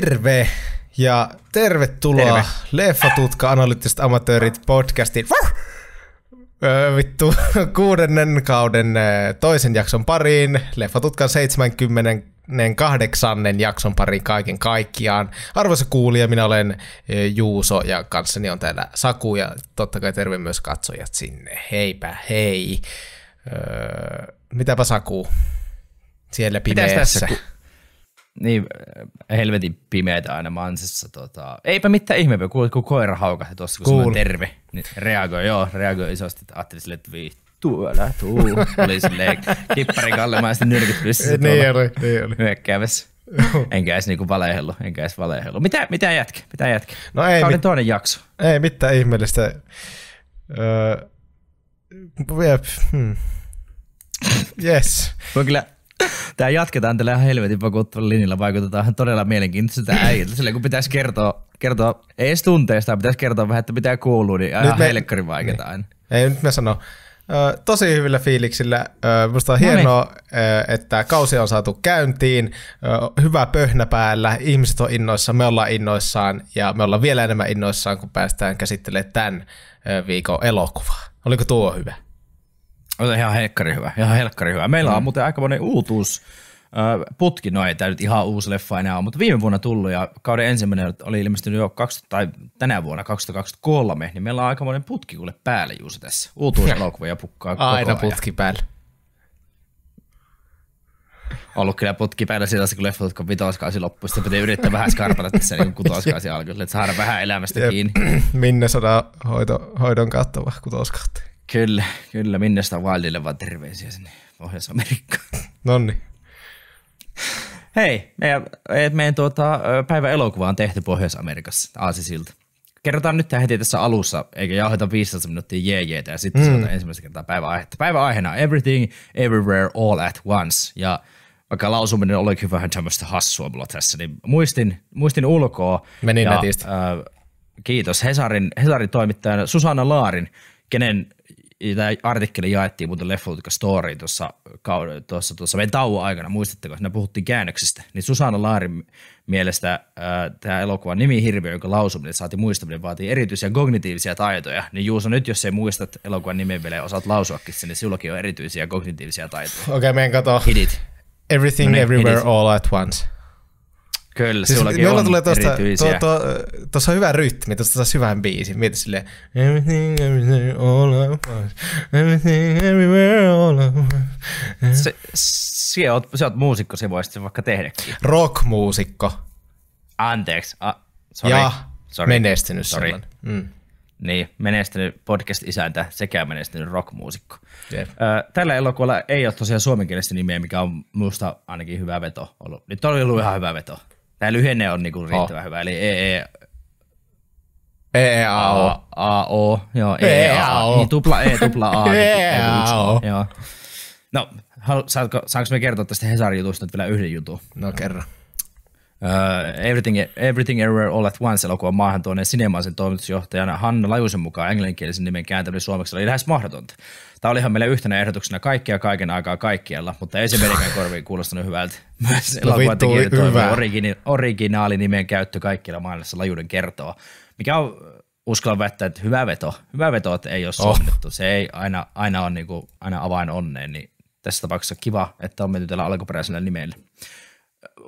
Terve ja tervetuloa Terve. Leffatutka Analyyttiset Amatöörit podcastiin. vittu kuudennen kauden toisen jakson pariin. Leffatutkan 78. jakson pariin kaiken kaikkiaan. Arvoisa kuulija, minä olen Juuso ja kanssani on täällä Saku ja totta kai terve myös katsojat sinne. Heipä hei. Öö, mitäpä Saku siellä pimeässä? Mitäs tässä? Niin, äh, helvetin pimeitä aina mansissa. Tota. Eipä mitään ihmeempää, kun, kun koira haukasi tuossa, kun cool. terve. Niin reagoi, joo, reagoi isosti. Ajattelin sille, että vii, tuu, älä tuu. Oli silleen kippari kallemaisesti nyrkit pystyssä niin oli, niin oli. Myökkäämässä. enkä edes niinku valehellu, enkä edes valehellu. Mitä, mitä jätkä? Mitä jätkä? No ei, Kauden mit- toinen jakso. Ei mitään ihmeellistä. Öö, yep. hmm. Yes. Voi kyllä Tämä jatketaan tällä ihan helvetin vakuuttavalla linjalla, vaikutetaan todella mielenkiintoiselta äijältä. Sillä kun pitäisi kertoa, kertoa ei edes tunteesta, pitäisi kertoa vähän, että pitää kuulua, niin nyt ihan me... helkkari vaikeaa niin. Ei, nyt me sano. tosi hyvillä fiiliksillä. musta on no niin. hienoa, niin. että kausi on saatu käyntiin. hyvä pöhnä päällä, ihmiset on innoissaan, me ollaan innoissaan ja me ollaan vielä enemmän innoissaan, kun päästään käsittelemään tämän viikon elokuvaa. Oliko tuo hyvä? Ota ihan helkkari hyvä, ihan helkkari hyvä. Meillä mm. on muuten aika monen uutuus putki, no ei tämä nyt ihan uusi leffa enää ole, mutta viime vuonna tullut ja kauden ensimmäinen oli ilmestynyt jo 20, tai tänä vuonna 2023, niin meillä on aikamoinen putki kuule päälle juuri tässä. ja pukkaa koko Aina ajan. putki päällä. Ollut kyllä putki päällä sillä kun leffa tutkoon vitoskausi loppui, sitten piti yrittää vähän skarpata tässä niin kutoskausi alkuun, että saada vähän elämästä kiinni. Minne saadaan hoito, hoidon kattava kutoskauteen. Kyllä, kyllä. Minne sitä Wildille vaan terveisiä sinne Pohjois-Amerikkaan. Nonni. Hei, meidän, meidän tuota, päivä elokuva on tehty Pohjois-Amerikassa, Aasisilta. Kerrotaan nyt heti tässä alussa, eikä jauheta 15 minuuttia jeejeitä ja sitten mm. ensimmäistä kertaa päiväaihetta. Päivä on Everything, Everywhere, All at Once. Ja vaikka lausuminen olikin vähän tämmöistä hassua mulla tässä, niin muistin, muistin ulkoa. Meni ja, nätistä. Äh, kiitos Hesarin, Hesarin toimittajan Susanna Laarin, kenen tämä artikkeli jaettiin muuten Leffotika Story tuossa, tuossa, tuossa meidän tauon aikana, muistatteko, siinä puhuttiin käännöksestä, niin Susanna Laarin mielestä äh, tämä elokuvan hirviö, jonka lausuminen saati muistaminen vaatii erityisiä kognitiivisia taitoja, niin Juuso, nyt jos ei muistat elokuvan nimen vielä osaat lausuakin sen, niin sinullakin on erityisiä kognitiivisia taitoja. Okei, okay, meidän kato. Hidit. Everything, no niin, everywhere, hidit. all at once. Kyllä, siis sullakin on tulee tosta, erityisiä. Tuo, to, to, on hyvä rytmi, tuossa on hyvän biisi. Mieti silleen, everything, everything, all at once. Everything, everywhere, all at once. Se, se, oot, se oot muusikko, se voisit vaikka tehdäkin. Rockmuusikko. Anteeksi, a, sorry. Ja sorry. menestynyt sorry. Silloin. Mm. Niin, menestynyt podcast-isäntä sekä menestynyt rockmuusikko. Yep. Tällä elokuvalla ei ole tosiaan suomenkielistä nimeä, mikä on minusta ainakin hyvä veto ollut. Nyt niin oli ollut ihan hyvä veto. Tämä lyhenne on niinku riittävän oh. hyvä, eli EE... E, e, e, a o joo, o Niin tupla E, tupla A. Niin o Joo. No, saanko, saanko me kertoa tästä Hesarin jutusta nyt vielä yhden jutun? No, kerran. Uh, Everything, Everything Everywhere All at Once elokuvan maahan tuoneen sinemaisen toimitusjohtajana Hanna Lajusen mukaan englanninkielisen nimen kääntäminen suomeksi oli lähes mahdotonta. Tämä olihan meille yhtenä ehdotuksena kaikkia kaiken aikaa kaikkialla, mutta ei se menikään korviin kuulostanut hyvältä. Myös no elokuvatekijöiden toivon origini, originaali käyttö kaikkialla maailmassa lajuuden kertoa. mikä on äh, uskallan väittää, että hyvä veto. Hyvä veto, että ei ole suunnittu. Oh. Se ei aina, aina ole niin kuin, aina avain onneen, niin tässä tapauksessa kiva, että on menty tällä alkuperäisellä nimellä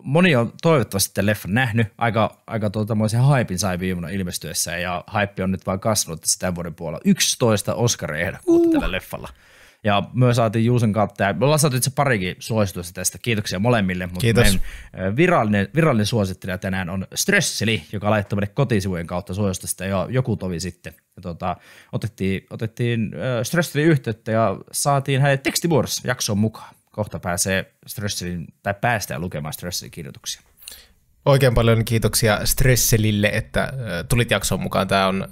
moni on toivottavasti tämän leffan nähnyt. Aika, aika tuotamoisen haipin sai viimona ilmestyessä ja haippi on nyt vain kasvanut tässä tämän vuoden puolella. 11 Oscar-ehdokkuutta uh. tällä leffalla. Ja myös saatiin Juusen kautta, ja me ollaan saatu itse parikin suositusta tästä, kiitoksia molemmille. Mutta Kiitos. virallinen, virallinen suosittelija tänään on Stresseli, joka laittoi meidän kotisivujen kautta suositusta jo joku tovi sitten. Ja tota, otettiin, otettiin Stresselin yhteyttä ja saatiin hänet tekstivuorossa jaksoon mukaan kohta pääsee Stresselin, tai päästään lukemaan Stresselin kirjoituksia. Oikein paljon kiitoksia Stresselille, että tulit jaksoon mukaan. Tämä on,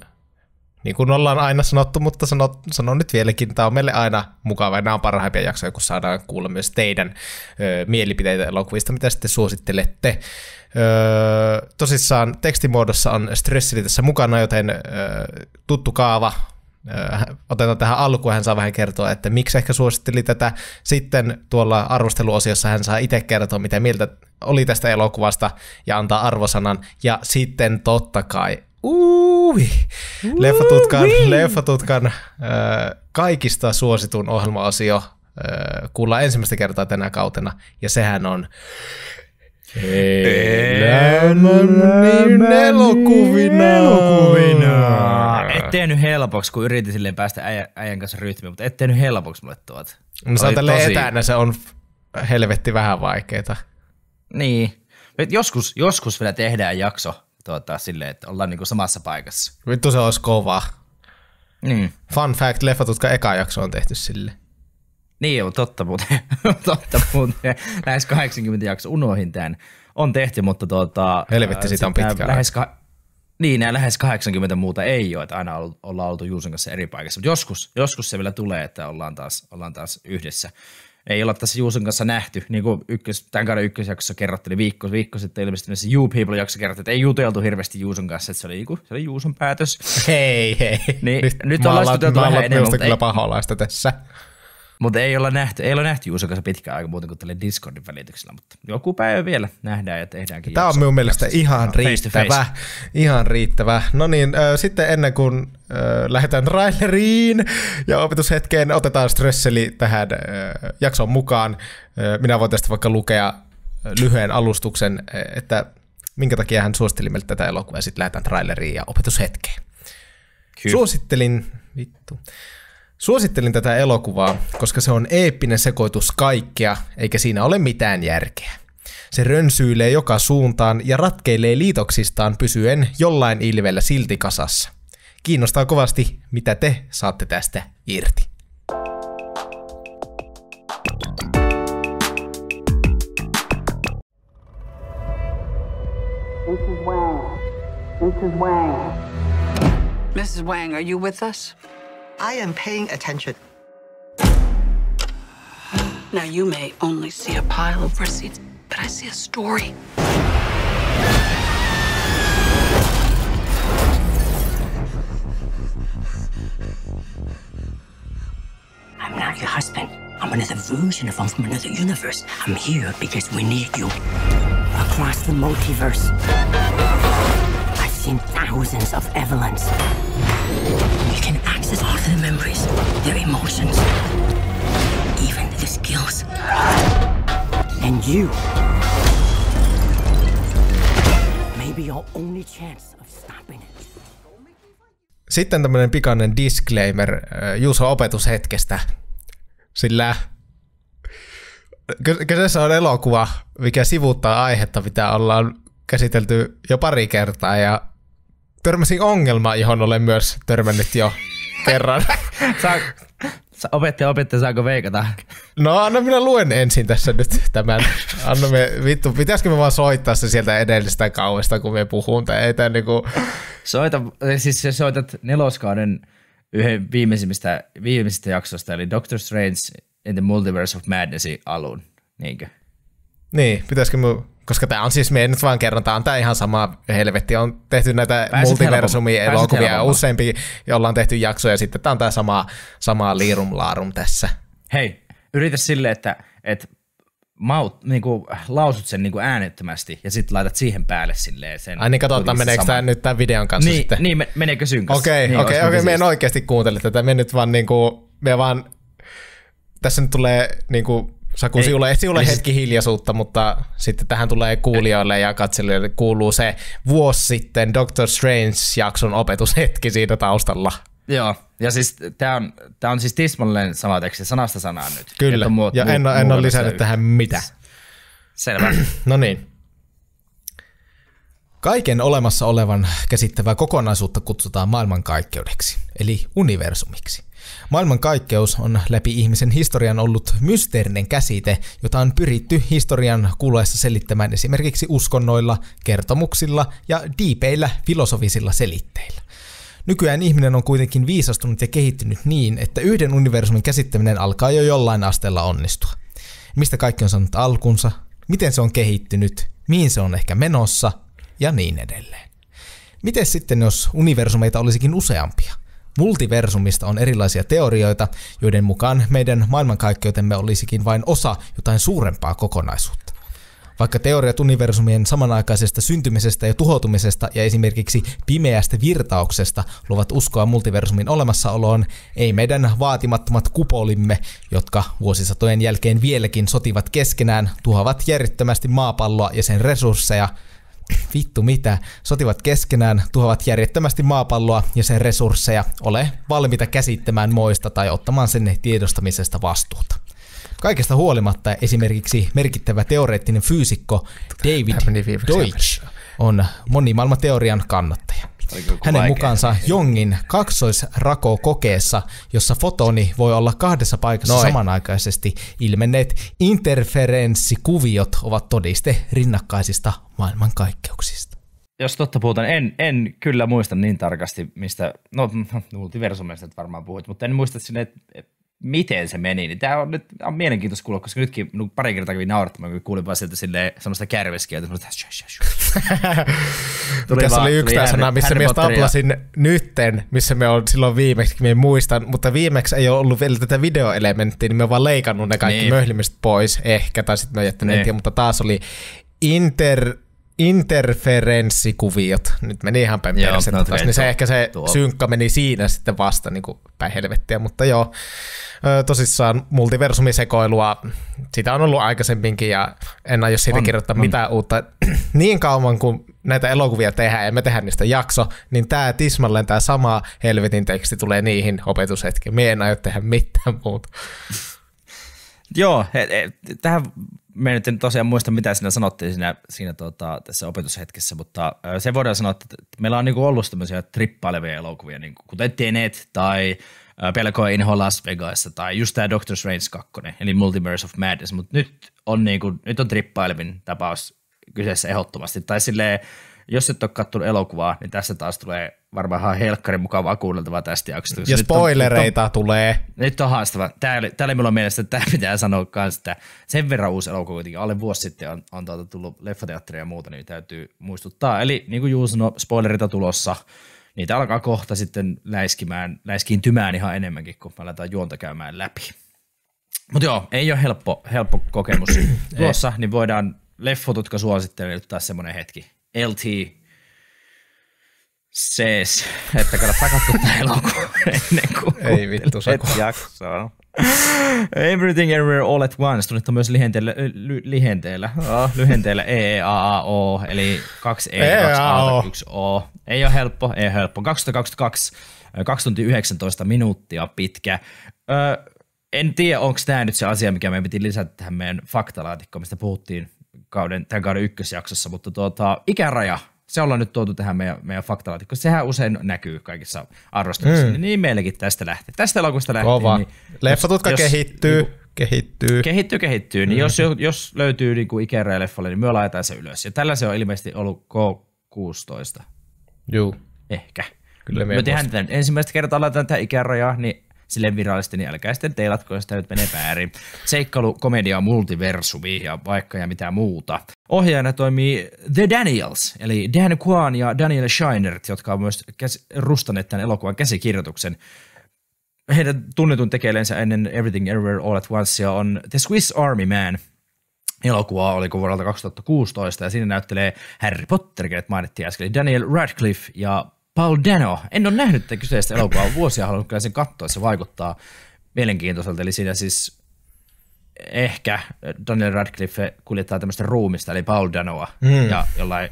niin kuin ollaan aina sanottu, mutta sano, sanon nyt vieläkin, tämä on meille aina mukava. Nämä on parhaimpia jaksoja, kun saadaan kuulla myös teidän ö, mielipiteitä elokuvista, mitä sitten suosittelette. Öö, tosissaan tekstimuodossa on Stresseli tässä mukana, joten öö, tuttu kaava, Öö, otetaan tähän alkuun, hän saa vähän kertoa, että miksi ehkä suositteli tätä. Sitten tuolla arvosteluosiossa hän saa itse kertoa, mitä mieltä oli tästä elokuvasta ja antaa arvosanan. Ja sitten totta kai, uuvi, leffatutkan, leffatutkan öö, kaikista suositun ohjelmaosio äh, öö, kuullaan ensimmäistä kertaa tänä kautena. Ja sehän on Elämän elokuvina. elokuvina tehnyt helpoksi, kun yritin silleen päästä äijän, kanssa rytmiin, mutta et tehnyt helpoksi mulle tuot. No se on tosi... etänä, se on helvetti vähän vaikeeta. Niin. Joskus, joskus vielä tehdään jakso tuota, silleen, että ollaan niinku samassa paikassa. Vittu se olisi kova. Niin. Fun fact, leffat, jotka eka jakso on tehty sille. Niin joo, totta muuten. totta muuten. Lähes 80 jakso, unohin tämän. On tehty, mutta tuota... Helvetti, sitä on pitkä lähes, ka- niin, nämä lähes 80 muuta ei ole, että aina ollaan oltu Juusen kanssa eri paikassa, mutta joskus, joskus se vielä tulee, että ollaan taas, ollaan taas yhdessä. Ei olla tässä Juusen kanssa nähty, niin kuin ykkös, tämän kauden ykkösjaksossa kerrottiin, niin viikko, viikko sitten se You people jakso kerrottiin, että ei juteltu hirveästi Juuson kanssa, että se oli, niinku, se oli Juuson päätös. Hei, hei. Niin, nyt, nyt ollaan juteltu vähän enemmän. Mutta kyllä pahalaista tässä. Mutta ei olla nähty, ei ole nähty Juuson kanssa pitkään aika muuten kuin tälle Discordin välityksellä, mutta joku päivä vielä nähdään ja tehdäänkin. Tämä on minun mielestä ihan riittävä. Ihan riittävä. No niin, äh, sitten ennen kuin äh, lähdetään traileriin ja opetushetkeen, otetaan stresseli tähän äh, jakson mukaan. Äh, minä voin tästä vaikka lukea lyhyen alustuksen, että minkä takia hän suositteli meille tätä elokuvaa ja sitten lähdetään traileriin ja opetushetkeen. Kyllä. Suosittelin, vittu. Suosittelin tätä elokuvaa, koska se on eeppinen sekoitus kaikkea, eikä siinä ole mitään järkeä. Se rönsyilee joka suuntaan ja ratkeilee liitoksistaan pysyen jollain ilvellä silti kasassa. Kiinnostaa kovasti, mitä te saatte tästä irti. Mrs. Wang. Mrs. Wang, are you with us? I am paying attention. Now, you may only see a pile of receipts, but I see a story. I'm not your husband. I'm another version of him from another universe. I'm here because we need you. Across the multiverse, I've seen thousands of Evelyns. You can expresses all their memories, their emotions, even their skills. And you may be your only chance of stopping it. Sitten tämmönen pikainen disclaimer äh, Juuson opetushetkestä, sillä kyseessä on elokuva, mikä sivuuttaa aihetta, mitä ollaan käsitelty jo pari kertaa ja törmäsin ongelma, johon olen myös törmännyt jo kerran. Saa, opettaja, opettaja, saako veikata? No anna minä luen ensin tässä nyt tämän. Anna me, vittu, pitäisikö me vaan soittaa se sieltä edellisestä kauesta, kun me puhun, tai ei tää niinku... Soita, eh, siis sä soitat neloskauden yhden viimeisimmistä, viimeisistä jaksosta, eli Doctor Strange in the Multiverse of Madnessin alun, niinkö? Niin, pitäisikö me koska tämä on siis, me nyt vaan kerron, tämä on tämä ihan sama helvetti. On tehty näitä multiversumia elokuvia useampi, jolla on tehty jaksoja, ja sitten tämä on tämä sama, sama liirum laarum tässä. Hei, yritä sille, että, että maut, niin kuin, lausut sen niin kuin äänettömästi ja sitten laitat siihen päälle silleen sen. Ai niin katsotaan, meneekö sama. tämä nyt tämän videon kanssa niin, sitten. Niin, meneekö synkassa. Okei, niin, okei, okei, me en oikeasti kuuntele tätä. Me nyt vaan niin kuin, me vaan, tässä nyt tulee niin kuin, Saku, siulle, sinulle, sinulle ei, hetki hiljaisuutta, mutta sitten tähän tulee kuulijoille ja katselijoille kuuluu se vuosi sitten Doctor Strange-jakson opetushetki siitä taustalla. Joo, ja siis tämä on, tää on siis tismalleen sama teksti sanasta sanaan nyt. Kyllä, muot, ja en, en ole lisännyt yks. tähän mitä. Selvä. no niin. Kaiken olemassa olevan käsittävää kokonaisuutta kutsutaan maailmankaikkeudeksi, eli universumiksi – Maailmankaikkeus on läpi ihmisen historian ollut mysteerinen käsite, jota on pyritty historian kuluessa selittämään esimerkiksi uskonnoilla, kertomuksilla ja diipeillä filosofisilla selitteillä. Nykyään ihminen on kuitenkin viisastunut ja kehittynyt niin, että yhden universumin käsittäminen alkaa jo jollain asteella onnistua. Mistä kaikki on saanut alkunsa, miten se on kehittynyt, mihin se on ehkä menossa ja niin edelleen. Miten sitten, jos universumeita olisikin useampia? Multiversumista on erilaisia teorioita, joiden mukaan meidän maailmankaikkeutemme olisikin vain osa jotain suurempaa kokonaisuutta. Vaikka teoriat universumien samanaikaisesta syntymisestä ja tuhoutumisesta ja esimerkiksi pimeästä virtauksesta luovat uskoa multiversumin olemassaoloon, ei meidän vaatimattomat kupolimme, jotka vuosisatojen jälkeen vieläkin sotivat keskenään, tuhoavat järjettömästi maapalloa ja sen resursseja – vittu mitä, sotivat keskenään, tuhoavat järjettömästi maapalloa ja sen resursseja, ole valmiita käsittämään moista tai ottamaan sen tiedostamisesta vastuuta. Kaikesta huolimatta esimerkiksi merkittävä teoreettinen fyysikko David Deutsch on monimaailmateorian kannattaja. Hänen vaikea. mukaansa Jongin kaksoisrako kokeessa, jossa fotoni voi olla kahdessa paikassa Noin. samanaikaisesti ilmenneet interferenssikuviot ovat todiste rinnakkaisista maailmankaikkeuksista. Jos totta puhutaan, en, en kyllä muista niin tarkasti, mistä, no, no multiversumista varmaan puhuit, mutta en muista sinne, että miten se meni, niin tämä on nyt on mielenkiintoista kuulla, koska nytkin no, pari kertaa kävin naurattamaan, kun kuulin vaan sieltä silleen, semmoista kärveskieltä, että shö, shö, shö. tuli Tässä vaan, oli yksi tämä sana, missä me taplasin nytten, missä me on silloin viimeksi, me muistan, mutta viimeksi ei ole ollut vielä tätä videoelementtiä, niin me on vaan leikannut ne kaikki niin. möhlimistä pois ehkä, tai sitten me on jättänyt, niin. mutta taas oli Inter interferenssikuviot, nyt meni ihan päin joo, persettä no, taas, niin se ehkä se tuo. synkka meni siinä sitten vasta niin kuin päin helvettiä, mutta joo, tosissaan multiversumisekoilua, sitä on ollut aikaisemminkin ja en aio siitä on, kirjoittaa on. mitään uutta. niin kauan kuin näitä elokuvia tehdään ja me tehdään niistä jakso, niin tämä tismalleen tämä sama helvetin teksti tulee niihin opetushetkiin. Me en aio tehdä mitään muuta. Joo, he, he, tähän Mä en nyt tosiaan muista, mitä sinä sanottiin siinä, siinä tuota tässä opetushetkessä, mutta se voidaan sanoa, että meillä on niinku ollut tämmöisiä trippailevia elokuvia, niinku, kuten Tenet tai Pelkoa Inho Las Vegasissa tai just tämä Doctor Strange 2, eli Multiverse of Madness, mutta nyt on, niinku, nyt on trippailevin tapaus kyseessä ehdottomasti. Tai silleen, jos et ole kattonut elokuvaa, niin tässä taas tulee varmaan ihan helkkarin mukavaa kuunneltavaa tästä jaksosta. Ja spoilereita nyt on, tulee. Nyt on haastava. Tämä oli, minulla mielestä, että tämä pitää sanoa myös, että sen verran uusi elokuva kuitenkin, alle vuosi sitten on, on tuota tullut leffateatteria ja muuta, niin täytyy muistuttaa. Eli niin kuin Juus sanoi, spoilereita tulossa. Niitä alkaa kohta sitten läiskimään, läiskiintymään ihan enemmänkin, kun me aletaan juonta käymään läpi. Mutta joo, ei ole helppo, helppo kokemus tuossa, niin voidaan leffot, jotka suosittelee, ottaa semmoinen hetki. LT, Sees, siis, että kannattaa katsoa tämä elokuva ennen kuin Ei vittu, se jaksaa. Everything Everywhere All at Once tunnettu myös lihenteellä, ly, lihenteellä, oh, lyhenteellä e a o eli 2 E, 2 e, A, 1 O. Ei ole helppo, ei ole helppo. 2022, 2 tuntia 19 minuuttia pitkä. Ö, en tiedä, onko tämä nyt se asia, mikä meidän piti lisätä tähän meidän faktalaatikkoon, mistä puhuttiin kauden, tämän kauden ykkösjaksossa, mutta tuota, ikäraja – se ollaan nyt tuotu tähän meidän, meidän faktalaatikkoon. Sehän usein näkyy kaikissa arvostuksissa. Mm. Niin meilläkin tästä lähtee. Tästä elokuvasta lähtee. Kova. Niin, Leffatutka jos, kehittyy. Niin, kehittyy. Kehittyy, kehittyy. Niin mm. jos, jos löytyy niin kuin ikäraja leffalle, niin me laitetaan se ylös. Ja tällä se on ilmeisesti ollut K16. Joo. Ehkä. Kyllä me, me tehdään tämän. ensimmäistä kertaa laitetaan tätä ikärajaa, niin sille virallisesti, niin älkää sitten teilatko, jos tämä nyt menee väärin. Seikkailu, komedia, multiversumi ja vaikka ja mitä muuta. Ohjaajana toimii The Daniels, eli Dan Kwan ja Daniel Scheinert, jotka ovat myös käs- rustaneet tämän elokuvan käsikirjoituksen. Heidän tunnetun tekeleensä ennen Everything Everywhere All at Once ja on The Swiss Army Man, elokuva, oli vuodelta 2016, ja siinä näyttelee Harry Potter, kenet mainittiin äsken, Daniel Radcliffe ja Paul Dano. En ole nähnyt tätä kyseistä elokuvaa, vuosia haluan kyllä sen katsoa, se vaikuttaa mielenkiintoiselta, eli siinä siis ehkä Daniel Radcliffe kuljettaa tämmöistä ruumista, eli Paul Danoa, mm. ja jollain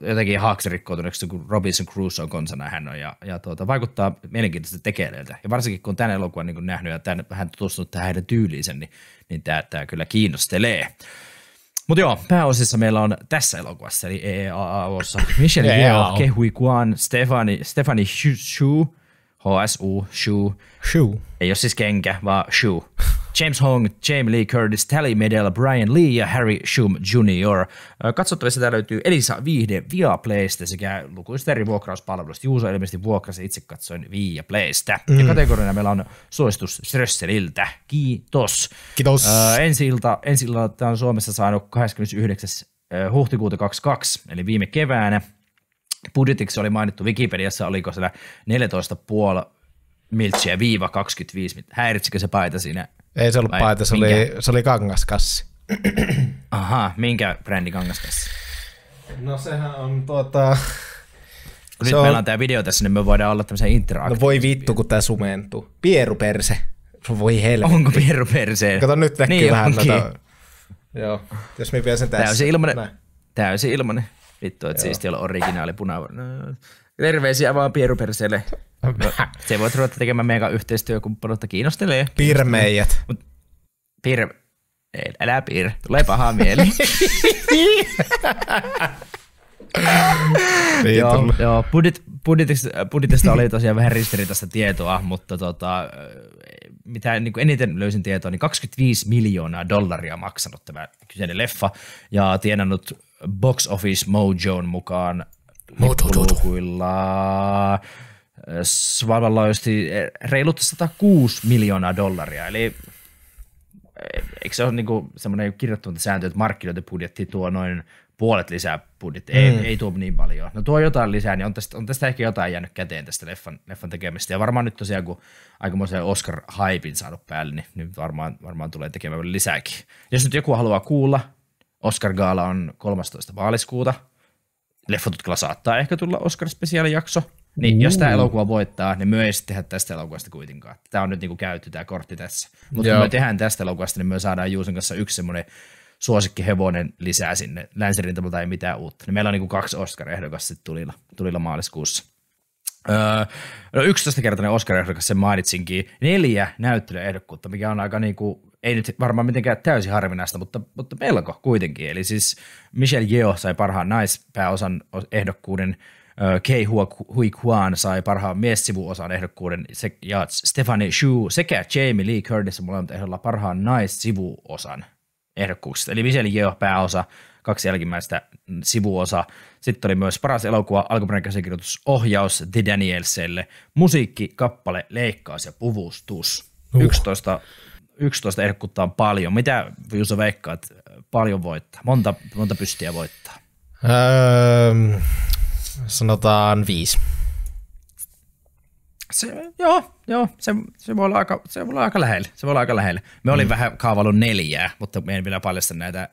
jotenkin haaksirikkoutuneeksi, kun Robinson Crusoe konsana hän on, ja, ja tuota, vaikuttaa mielenkiintoista tekeleiltä. Ja varsinkin kun tämän elokuvan niin nähnyt ja tämän, vähän tutustunut tähän heidän tyyliinsä, niin, niin tämä, tämä kyllä kiinnostelee. Mutta joo, pääosissa meillä on tässä elokuvassa, eli EAAOssa, Michelle e Yeoh, Kehui Kwan, Stefani, Stefani Shu, Shu HSU, Shu. Shu. Ei ole siis kenkä, vaan Shu. James Hong, Jamie Lee Curtis, Tally Medell, Brian Lee ja Harry Shum Jr. Katsottavissa tämä löytyy Elisa Viihde via Playstä sekä lukuisista eri vuokrauspalveluista. Juuso ilmeisesti vuokrasi itse katsoin Playstä. Mm. Ja kategoriana meillä on suositus Strösseliltä. Kiitos. Kiitos. Öö, ensi, ilta, ensi ilta tämä on Suomessa saanut 29. huhtikuuta 22, eli viime keväänä budjetiksi oli mainittu Wikipediassa, oliko se 14,5 miltsiä viiva 25, häiritsikö se paita siinä? Ei se ollut Vai paita, se, oli, se oli kangaskassi. Aha, minkä brändi kangaskassi? No sehän on tuota... Kun nyt on... meillä on tämä video tässä, niin me voidaan olla tämmöisen interaktiivisen. No voi vittu, kun tämä sumentuu. Pieruperse. Voi helvetti. Onko pieruperse? Kato, nyt näkyy niin vähän onkin. Tota... Joo, jos me vielä sen tässä. Täysin ilmanen. Täysin ilmanen. Vittu, että siistiä olla originaali punavana. Terveisiä vaan pieruperseelle. No, se voit ruveta tekemään meidän yhteistyökumppanuutta, kiinnostelee. Pirmeijät. Mut, pir... Ei, älä piir, tulee paha mieli. joo, joo budjet, budjetista, budjetista oli tosiaan vähän ristiriitaista tietoa, mutta tota, mitä niin kuin eniten löysin tietoa, niin 25 miljoonaa dollaria maksanut tämä kyseinen leffa ja tienannut Box Office Mojoon mukaan lukuilla maailmanlaajuisesti e, reilut 106 miljoonaa dollaria. Eli e, eikö se ole niinku semmoinen kirjoittamatta sääntö, että markkinoiden budjetti tuo noin puolet lisää budjettia, ei, mm. ei tuo niin paljon. No tuo jotain lisää, niin on tästä, on tästä ehkä jotain jäänyt käteen tästä leffan, leffan tekemistä, Ja varmaan nyt tosiaan, kun aikamoisen Oscar-hypin saanut päälle, niin nyt niin varmaan, varmaan tulee tekemään lisääkin. Jos nyt joku haluaa kuulla, Oscar-gaala on 13. maaliskuuta. Leffotutkilla saattaa ehkä tulla Oscar-spesiaalijakso. Niin, mm. jos tämä elokuva voittaa, niin myös ei tehdä tästä elokuvasta kuitenkaan. Tämä on nyt niinku käyty tämä kortti tässä. Mutta kun me tehdään tästä elokuvasta, niin me saadaan Juusen kanssa yksi semmoinen suosikkihevonen lisää sinne. Länsirintamalta ei mitään uutta. Niin meillä on niinku kaksi Oscar-ehdokasta tulilla, tulilla maaliskuussa. Öö, no 11-kertainen Oscar-ehdokas sen mainitsinkin. Neljä näyttelijäehdokkuutta, mikä on aika niinku ei nyt varmaan mitenkään täysin harvinaista, mutta, mutta melko kuitenkin. Eli siis Michelle Yeoh sai parhaan naispääosan ehdokkuuden, Kei Hui Kwan sai parhaan miessivuosan ehdokkuuden ja Stephanie Shu sekä Jamie Lee Curtis molemmat ehdolla parhaan naissivuosan ehdokkuuksista. Eli Michelle Yeoh pääosa, kaksi jälkimmäistä sivuosa. Sitten oli myös paras elokuva, alkuperäinen käsikirjoitus, ohjaus The Danielselle, musiikki, kappale, leikkaus ja puvustus. Uh. 11 11 on paljon. Mitä Juuso veikkaat, paljon voittaa? Monta, monta pystiä voittaa? Öö, sanotaan viisi. Se, joo, joo se, se, voi olla aika, se voi olla aika lähellä. Se voi olla aika lähellä. Me mm. olin vähän kaavallut neljää, mutta me en vielä paljasta näitä,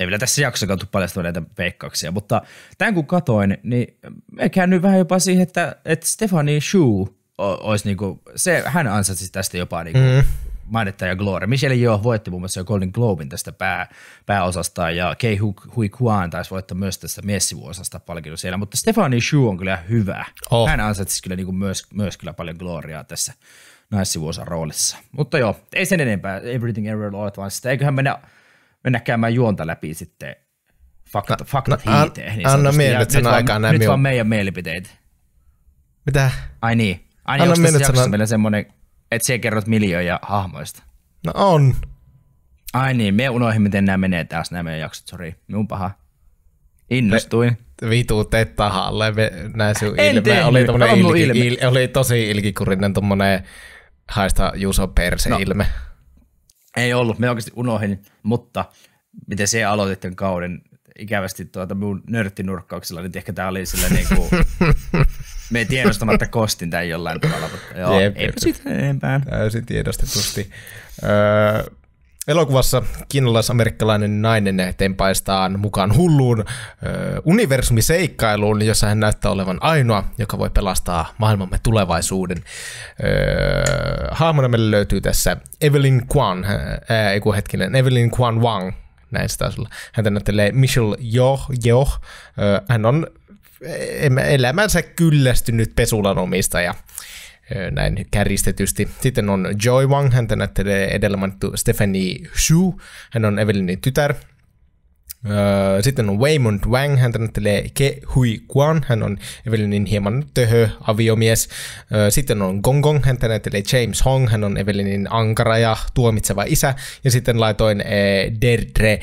ei vielä tässä jaksossa tule paljastamaan näitä veikkauksia, mutta tämän kun katoin, niin me käännyin vähän jopa siihen, että, että Stephanie Shu olisi niinku, se, hän ansaitsi tästä jopa niinku mm mainetta ja gloria. Michelle jo voitti muun muassa jo Golden Globin tästä pää, pääosasta ja Kei Hui Kuan taisi voittaa myös tästä messivuosasta palkinto siellä, mutta Stefani Shu on kyllä hyvä. Oh. Hän ansaitsisi kyllä niin kuin myös, myös kyllä paljon gloriaa tässä naissivuosan roolissa. Mutta joo, ei sen enempää Everything Everywhere All at Once. Eiköhän mennä, mennä käymään juonta läpi sitten faktat, no, faktat no, hiiteen. Niin anna mieleen, sen aikaa nämä Nyt vaan meidän mielipiteitä. Mitä? Ai niin. Ai niin, Anna onko tässä jaksossa meillä semmoinen et sä kerrot miljoja hahmoista. No on. Ai niin, me unohdin, miten nämä menee taas nämä meidän jaksot, sori. Minun paha. Innostuin. Me vitu teet tahalle, me, näin sun en ilme. Oli, ilki, ilme. Il, oli tosi ilkikurinen tuommoinen haista Juso Perse no, ilme. Ei ollut, me oikeasti unohdin, mutta miten se aloitit kauden, ikävästi tuota minun nörttinurkkauksella, niin ehkä tämä oli sillä niin kuin Me tiedostamatta kostin tämän jollain tavalla, mutta joo, Jep, eipä sitten enempää. Täysin tiedostetusti. Öö, Elokuvassa kiinalais-amerikkalainen nainen tempaistaan mukaan hulluun ö, öö, universumiseikkailuun, jossa hän näyttää olevan ainoa, joka voi pelastaa maailmamme tulevaisuuden. Ö, öö, haamona meille löytyy tässä Evelyn Kwan, ää, ei kun hetkinen, Evelyn Kwan Wang, näin se taisi olla. Häntä näyttelee Michelle Yeoh, Yeoh. Öö, hän on elämänsä kyllästynyt pesulan omistaja näin kärjistetysti. Sitten on Joy Wang, häntä näyttelee edellä mainittu Stephanie Shu, hän on Evelynin tytär. Sitten on Waymond Wang, hän näyttelee Ke Hui Kwan, hän on Evelynin hieman töhö aviomies. Sitten on Gong Gong, hän näyttelee James Hong, hän on Evelynin ankara ja tuomitseva isä. Ja sitten laitoin Derdre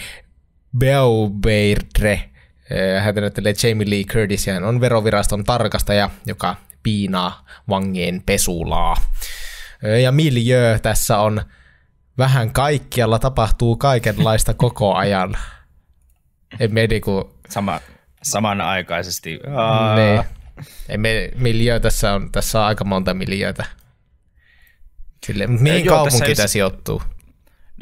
Beaubeirdre, Eh, hän näyttelee Jamie Lee Curtis ja hän on veroviraston tarkastaja, joka piinaa vangien pesulaa. Eh, ja miljö tässä on vähän kaikkialla tapahtuu kaikenlaista koko ajan. En me niinku... Sama, samanaikaisesti. Niin. Emme, miljö tässä on, tässä on aika monta miljöitä. Sille, mihin Joo, kaupunki tässä, tässä sijoittuu?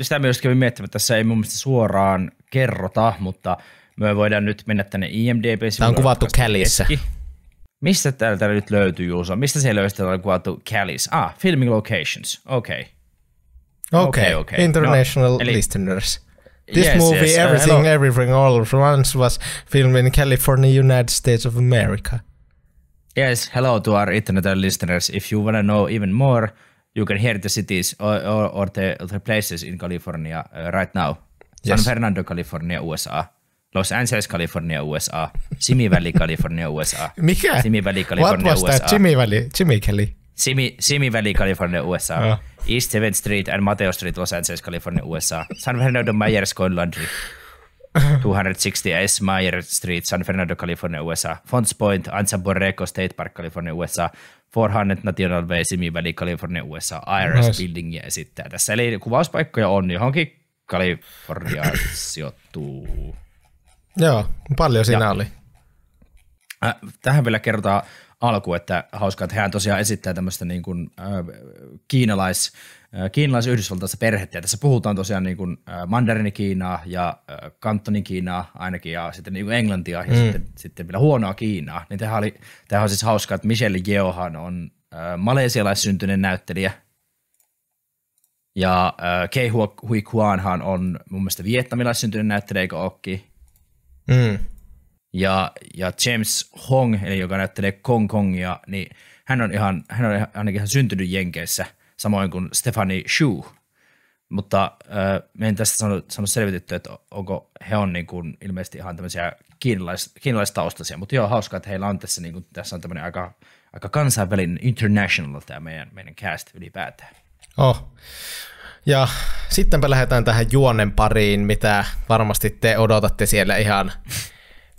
Sitä myöskin miettimään, että tässä ei mun mielestä suoraan kerrota, mutta me voidaan nyt mennä tänne imdb Tämä on kuvattu Kälissä. Mistä täältä nyt löytyy, Juuso? Mistä siellä löytyy on kuvattu Kälissä? Ah, filming locations. Okei. Okay. Okei, okay. okay, okay. international no, eli, listeners. This yes, movie, yes, uh, Everything, uh, Everything, All of Once was filmed in California, United States of America. Yes, hello to our international listeners. If you want to know even more, you can hear the cities or, or, or the, the places in California uh, right now. Yes. San Fernando, California, USA. Los Angeles, California, USA. Simi Valley, California, USA. Mikä? Simi Valley, California, was USA. That? Jimmy Valley, Jimmy Kelly. Simi, Simi Valley, California, USA. Ja. East 7th Street and Mateo Street, Los Angeles, California, USA. San Fernando Myers Coin Laundry. 260 S. Meyer Street, San Fernando, California, USA. Fonts Point, Anza Borrego State Park, California, USA. 400 National Way, Simi Valley, California, USA. IRS nice. ja esittää tässä. Eli kuvauspaikkoja on johonkin Kaliforniaan sijoittuu. Joo, paljon siinä ja, oli. Äh, tähän vielä kerrotaan alku, että hauskaa, että hän tosiaan esittää tämmöistä niin kuin, äh, kiinalais, äh, kiinalais-yhdysvaltaista perhettä. Ja tässä puhutaan tosiaan niin kuin, äh, mandarinikiinaa ja äh, kantonin ainakin ja sitten niin kuin englantia ja mm. sitten, sitten vielä huonoa Kiinaa. Niin tähän, oli, tähän on siis hauskaa, että Michelle Yeohan on äh, malesialaissyntyinen näyttelijä – ja äh, Kei Hui Kuanhan on mun mielestä vietnamilaissyntyinen näyttelijä, eikö ookin? Mm. Ja, ja James Hong, eli joka näyttelee Kong Kongia, niin hän on, ihan, hän on ainakin ihan syntynyt Jenkeissä, samoin kuin Stephanie Shu. Mutta äh, me en tästä sano, sano selvitetty, että onko he on niin kuin, ilmeisesti ihan tämmöisiä kiinalais, kiinalaistaustaisia, mutta joo, hauskaa, että heillä on tässä, niin kuin, tässä on tämmöinen aika, aika kansainvälinen international tämä meidän, meidän cast ylipäätään. Oh. Ja sittenpä lähdetään tähän juonen pariin, mitä varmasti te odotatte siellä ihan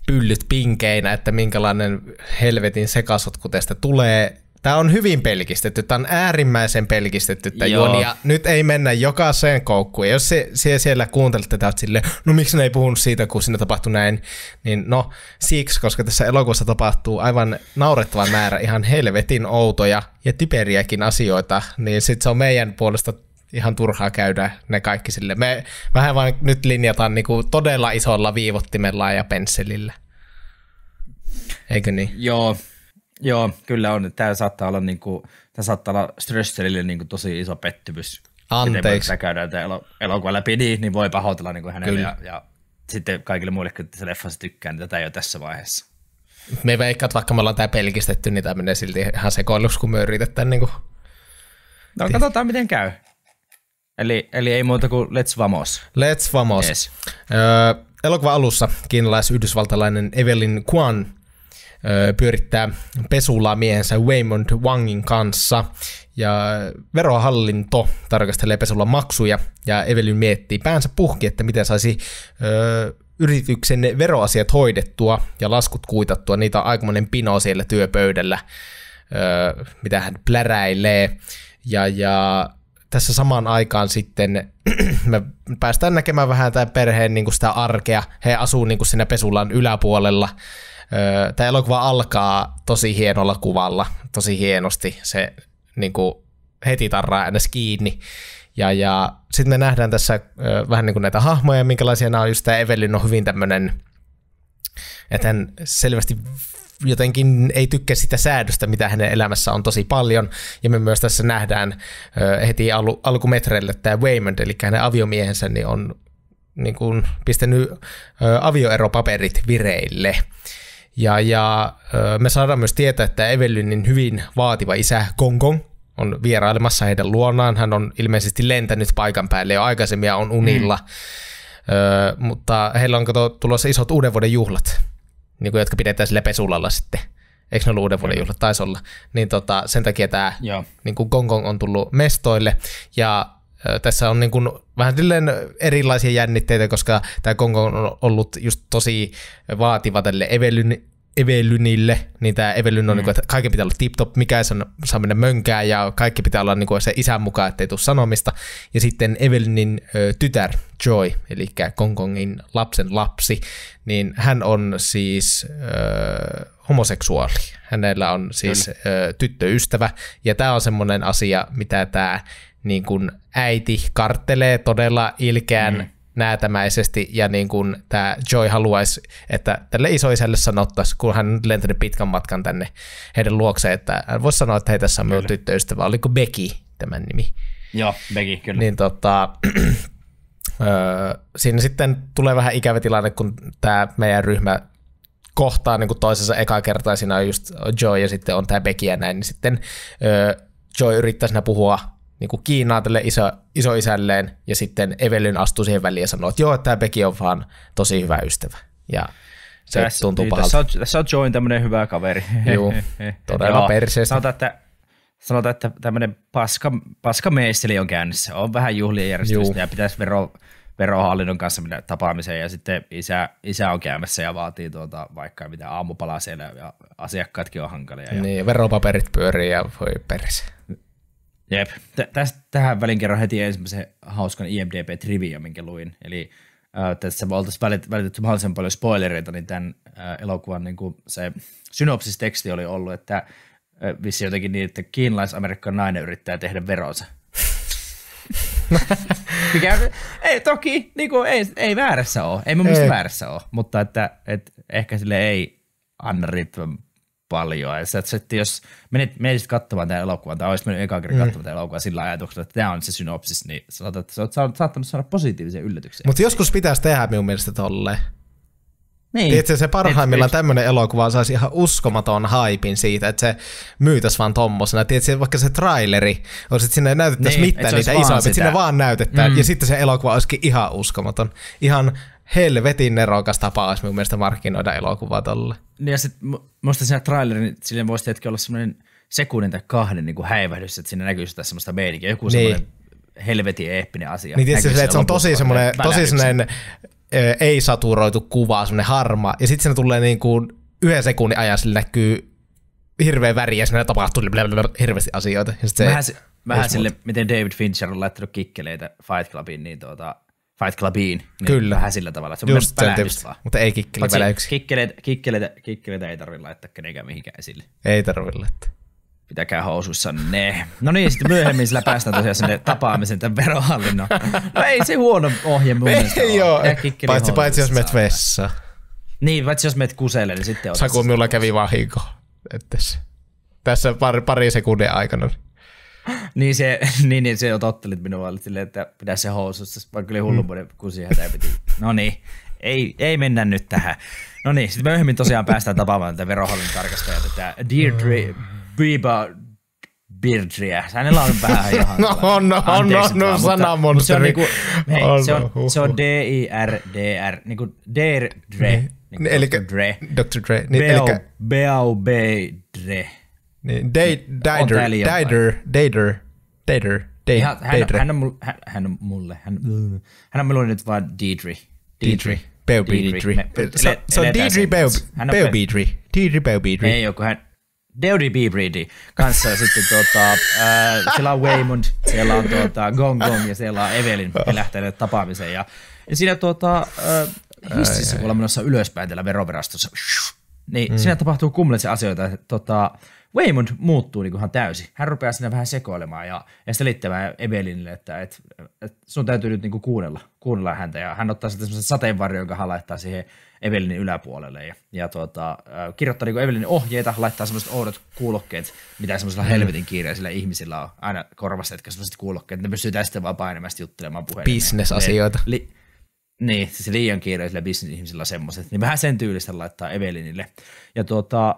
pyllyt pinkeinä, että minkälainen helvetin sekasotku tästä tulee. Tämä on hyvin pelkistetty, tämä on äärimmäisen pelkistetty tämä juoni, ja nyt ei mennä jokaiseen koukkuun. Ja jos se, se siellä kuuntelet tätä sille, no miksi ne ei puhunut siitä, kun sinne tapahtui näin, niin no siksi, koska tässä elokuussa tapahtuu aivan naurettava määrä ihan helvetin outoja ja typeriäkin asioita, niin sitten se on meidän puolesta ihan turhaa käydä ne kaikki sille. Me vähän vaan nyt linjataan niin kuin todella isolla viivottimella ja pensselillä. Eikö niin? Joo, Joo, kyllä on. Tämä saattaa olla, niin kuin, tämä saattaa olla Strösselille niin kuin, tosi iso pettymys. Anteeksi. Miten käydään tämä elokuva läpi, niin, niin voi pahoitella niin kuin hänelle kyllä. ja, ja, sitten kaikille muille, jotka tässä leffassa tykkää, niin tätä ei ole tässä vaiheessa. Me veikkaat, vaikka me ollaan tämä pelkistetty, niin tämä menee silti ihan sekoiluksi, kun me yritetään niin kuin... No katsotaan, miten käy. Eli, eli ei muuta kuin Let's Vamos. Let's Vamos. Yes. Öö, elokuva alussa kiinalais-yhdysvaltalainen Evelyn Kwan öö, pyörittää pesulaa miehensä Waymond Wangin kanssa. Ja verohallinto tarkastelee pesulla maksuja ja Evelyn miettii päänsä puhki, että miten saisi öö, yrityksen veroasiat hoidettua ja laskut kuitattua. Niitä on aikamoinen pino siellä työpöydällä, öö, mitä hän pläräilee. Ja, ja tässä samaan aikaan sitten me päästään näkemään vähän tämän perheen niin kuin sitä arkea. He asuu niin kuin siinä pesulan yläpuolella. Tämä elokuva alkaa tosi hienolla kuvalla, tosi hienosti. Se niin kuin heti tarraa ns. kiinni. Ja, ja sitten me nähdään tässä vähän niin kuin näitä hahmoja, minkälaisia nämä on. Just tämä Evelyn on hyvin tämmöinen, että hän selvästi jotenkin ei tykkää sitä säädöstä, mitä hänen elämässä on tosi paljon. Ja me myös tässä nähdään heti al- alkumetreille tämä Waymond, eli hänen aviomiehensä, niin on niin kuin, pistänyt avioeropaperit vireille. Ja, ja me saadaan myös tietää, että Evelynin hyvin vaativa isä Kong on vierailemassa heidän luonaan. Hän on ilmeisesti lentänyt paikan päälle jo aikaisemmin ja on unilla. Mm. Ö, mutta heillä on kato, tulossa isot uuden vuoden juhlat niin kuin, jotka pidetään sille pesulalla sitten. Eikö ne ollut uuden vuoden juhlat? Taisi olla. Niin tota, sen takia tämä niin kuin Gong Gong on tullut mestoille. Ja äh, tässä on niin kuin, vähän silleen erilaisia jännitteitä, koska tämä Gong Gong on ollut just tosi vaativa tälle Evelyn Evelynille, niin tämä Evelyn on, niinku, mm. niin kuin, että kaiken pitää olla tip-top, mikä se on, saa mennä ja kaikki pitää olla niin kuin se isän mukaan, ettei tule sanomista. Ja sitten Evelynin ö, tytär Joy, eli Kongkongin lapsen lapsi, niin hän on siis ö, homoseksuaali. Hänellä on siis ö, tyttöystävä ja tämä on semmoinen asia, mitä tämä niin kuin äiti karttelee todella ilkeän mm näätämäisesti, ja niin kuin tämä Joy haluaisi, että tälle isoiselle sanottaisi, kun hän lentäni pitkän matkan tänne heidän luokseen, että hän voisi sanoa, että hei, tässä on minun tyttöystävä, oliko Becky tämän nimi. Joo, Becky, kyllä. Niin tota, öö, siinä sitten tulee vähän ikävä tilanne, kun tämä meidän ryhmä kohtaa niin kuin toisensa eka kertaa, siinä on just Joy ja sitten on tämä Becky ja näin, niin sitten öö, Joy yrittää siinä puhua niin kuin Kiinaa tälle iso, isoisälleen, ja sitten Evelyn astui siihen väliin ja sanoi, että joo, tämä Peki on vaan tosi hyvä ystävä. Ja se tässä, tuntuu niin, pahalta. Tässä on, tässä on Join tämmöinen hyvä kaveri. Joo, todella perseestä. Sanotaan, että, sanotaan, että tämmöinen paska, paska meisteli on käynnissä. On vähän juhlien järjestämistä ja pitäisi vero, verohallinnon kanssa mennä tapaamiseen ja sitten isä, isä on käymässä ja vaatii tuota, vaikka mitä aamupalaa siellä ja asiakkaatkin on hankalia. Ja... Niin, veropaperit pyörii ja voi perse. Jep. Tästä, tähän välin kerran heti ensimmäisen hauskan IMDB-trivia, minkä luin. Eli äh, tässä me oltaisiin välitetty, välitetty mahdollisimman paljon spoilereita, niin tämän äh, elokuvan niin kuin se synopsisteksti oli ollut, että äh, vissi jotenkin niin, että kiinalais-amerikkan nainen yrittää tehdä veronsa. Mikä, ei toki, niin kuin, ei, ei väärässä ole, ei mun mielestä ei. väärässä ole, mutta että, et, ehkä sille ei anna riittävän paljon. Ja se, että, että jos menet, menisit katsomaan tämän elokuvan, tai olisit mennyt ekan kerran mm. katsomaan tämän elokuvan sillä ajatuksella, että tämä on se synopsis, niin sanotaan, että sä oot saattanut saada positiivisia yllätyksiä. Mutta joskus pitäisi tehdä minun mielestä tolle. Niin. Tiedätkö, se parhaimmillaan tämmöinen elokuva saisi ihan uskomaton haipin siitä, että se myytäisi vaan tommosena. Tiedätkö, vaikka se traileri, niin, olisi, että sinne näytettäisi niin, mitään niitä isoja, sinne vaan näytettäisiin. Mm. Ja sitten se elokuva olisikin ihan uskomaton. Ihan helvetin nerokas tapa olisi mun mielestä markkinoida elokuvaa tolle. Niin ja sitten musta siinä trailerin, niin sille voisi tietenkin olla semmoinen sekunnin tai kahden niin kuin häivähdys, että siinä näkyy sitä semmoista meininkiä, joku niin. semmoinen helvetin eeppinen asia. Niin tietysti se, että se on tosi semmoinen, tosi semmoinen ei-saturoitu kuva, semmoinen harma, ja sitten siinä tulee niin kuin yhden sekunnin ajan sille näkyy hirveä väriä, ja siinä tapahtuu hirveästi asioita. Ja sit se vähän vähän sille, miten David Fincher on laittanut kikkeleitä Fight Clubiin, niin tuota, Fight Clubiin. Niin Kyllä. Vähän sillä tavalla, että Just sen tyyppistä, mutta ei yksi. Kikkeleitä, kikkeleitä, kikkeleitä ei tarvitse laittaa kenenkään mihinkään esille. Ei tarvitse laittaa. Pitäkää housuissa ne. No niin, sitten myöhemmin sillä päästään tosiaan sinne tapaamisen tämän verohallinnon. No ei se huono ohje mun mielestä ei, joo. Paitsi, paitsi jos menet vessa. Niin, paitsi jos menet kuselle, niin sitten on. Saku, minulla kävi vahinko. Ettes. Tässä pari, pari sekunnin aikana niin se, niin, niin se ottelit minua, sille, että pidä se housussa, vaikka oli hullu, mm. kusi hätä piti. No niin, ei, ei mennä nyt tähän. No niin, sitten myöhemmin tosiaan päästään tapaamaan tätä verohallinnon tarkastajaa, tätä Deirdre Biba Birdriä. Hänellä on vähän ihan... no, on, no, on, no, no, sanamonsteri. Se on, niinku, hei, on, se on, se on D-I-R-D-R, niinku Deirdre. Niin, niin, Dr. Dre. Dr. Dre. Niin, Beau, Beau, Beau, Dre. Niin, Dader, Dader, Dader, Dader, Dader, Hän, on, mulle, hän, on mulle, hän, hän on mulle nyt vaan Deidre. Deidre. Beubidri. Se, se on Deidre Beubidri. Deidre Beubidri. Ei joku hän, Deudi Beebridi kanssa ja sitten tuota, äh, siellä on Waymond, siellä on tuota, Gong Gong ja siellä on Evelyn ah. lähtee tapaamiseen. Ja, ja siinä tuota, äh, hississä, kun ollaan menossa ylöspäin tällä verovirastossa, niin mm. siinä tapahtuu kummallisia asioita. Tota, Waymond muuttuu niin ihan täysin. Hän rupeaa sinne vähän sekoilemaan ja, ja selittämään Evelinille, että et, et sun täytyy nyt kuin niinku kuunnella, kuunnella häntä. Ja hän ottaa sitten semmoisen sateenvarjon, jonka hän laittaa siihen Evelinin yläpuolelle. Ja, ja tuota, kirjoittaa niin Evelinin ohjeita, laittaa semmoiset oudot kuulokkeet, mitä semmoisella mm. helvetin kiireisillä ihmisillä on aina korvassa, että semmoiset kuulokkeet, ne pystyy tästä vaan painemasti juttelemaan puhelimeen. asioita. Niin, li- niin, siis liian kiireisillä bisnesihmisillä semmoiset, niin vähän sen tyylistä laittaa Evelinille. Ja tuota,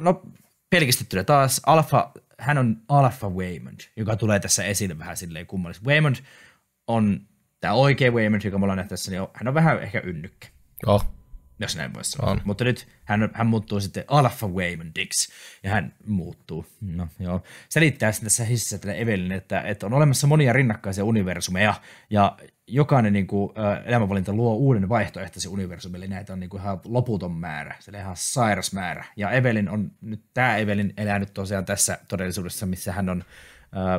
no pelkistettynä taas Alfa, hän on Alfa Waymond, joka tulee tässä esille vähän silleen kummallisesti. Waymond on tämä oikea Waymond, joka me ollaan nähty tässä, niin hän on vähän ehkä ynnykkä. Oh. Jos näin voisi sanoa. On. Mutta nyt hän, hän muuttuu sitten Alfa Waymondiksi, ja hän muuttuu. No, joo. Selittää sitten tässä hississä tälle Evelin, että, että on olemassa monia rinnakkaisia universumeja, ja jokainen niin kuin, elämänvalinta luo uuden vaihtoehtoisen universumille. Näitä on niin kuin, ihan loputon määrä, se on ihan sairas määrä. Ja Evelin on, nyt tämä Evelin elää nyt tosiaan tässä todellisuudessa, missä hän on No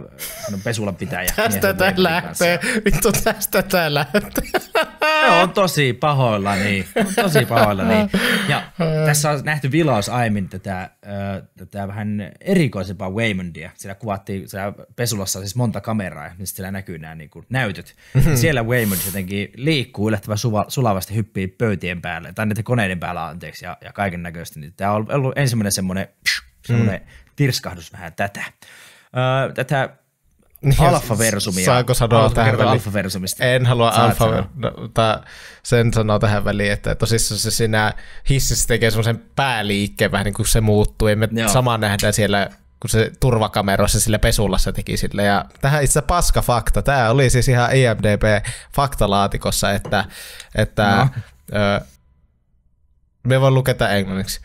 on pesulan pitäjä. tästä tämä lähtee, vittu tästä tämä lähtee. Se on tosi niin. on tosi niin. Ja tässä on nähty vilaus aiemmin tätä, tätä vähän erikoisempaa Waymondia. Siellä kuvattiin siellä pesulassa siis monta kameraa, mistä niin siellä näkyy nämä niin kuin, näytöt. Ja mhm. siellä Waymond jotenkin liikkuu yllättävän sulavasti, hyppii pöytien päälle, tai näiden koneiden päällä anteeksi, ja, ja kaiken näköistä. Niin tämä on ollut ensimmäinen semmoinen, semmoinen mm. tirskahdus vähän tätä. Äh, tätä niin, alfaversumia. Saanko sanoa tähän alfa En halua alfa, no, sen sanoa tähän väliin, että tosissaan se sinä hississä tekee semmoisen pääliikkeen vähän niin kuin se muuttuu. Ja me Joo. samaan nähdään siellä kun se turvakameroissa sillä pesulassa teki sille. Ja tähän itse paska fakta. Tämä oli siis ihan IMDB faktalaatikossa, että, että no. ö, me voin lukea englanniksi.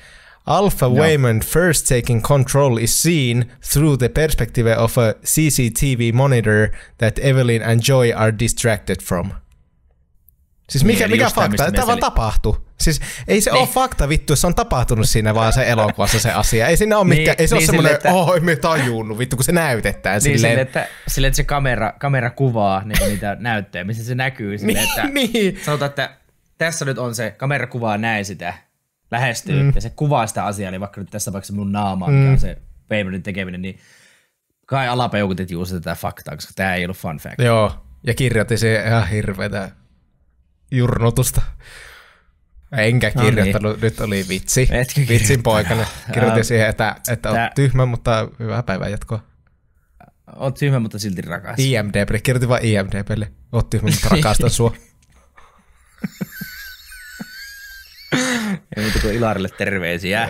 Alpha yeah. Wayman first taking control is seen through the perspective of a CCTV monitor that Evelyn and Joy are distracted from. Siis mikä, niin, mikä fakta? Tämä vaan tapahtuu. Siis ei se niin. ole fakta vittu, se on tapahtunut siinä vaan se elokuvassa se asia. Ei siinä ole niin, mitkä, ei se niin, ole semmoinen, että... oh, me tajunnut vittu, kun se näytetään niin, silleen. silleen että, silleen, että se kamera, kamera kuvaa niin niitä näyttöjä, missä se näkyy. Silleen, niin, että, niin. Sanotaan, että tässä nyt on se, kamera kuvaa näin sitä lähestyy. Mm. Ja se kuvaa sitä asiaa, niin vaikka nyt tässä vaikka mun naamaa, mm. on se paperin tekeminen, niin kai alapeukutit juuri tätä faktaa, koska tämä ei ollut fun fact. Joo, ja kirjoitti se ihan hirveätä jurnutusta. Enkä no kirjoittanut, no niin. nyt oli vitsi. Etkö Vitsin poikana. Kirjoitin siihen, että, että tää... oot tyhmä, mutta hyvää päivää jatkoa. Oot tyhmä, mutta silti rakas. IMDb, Kirjoitin vaan IMDBlle. Oot tyhmä, mutta rakastan sua. Ei muuta kuin Ilarille terveisiä.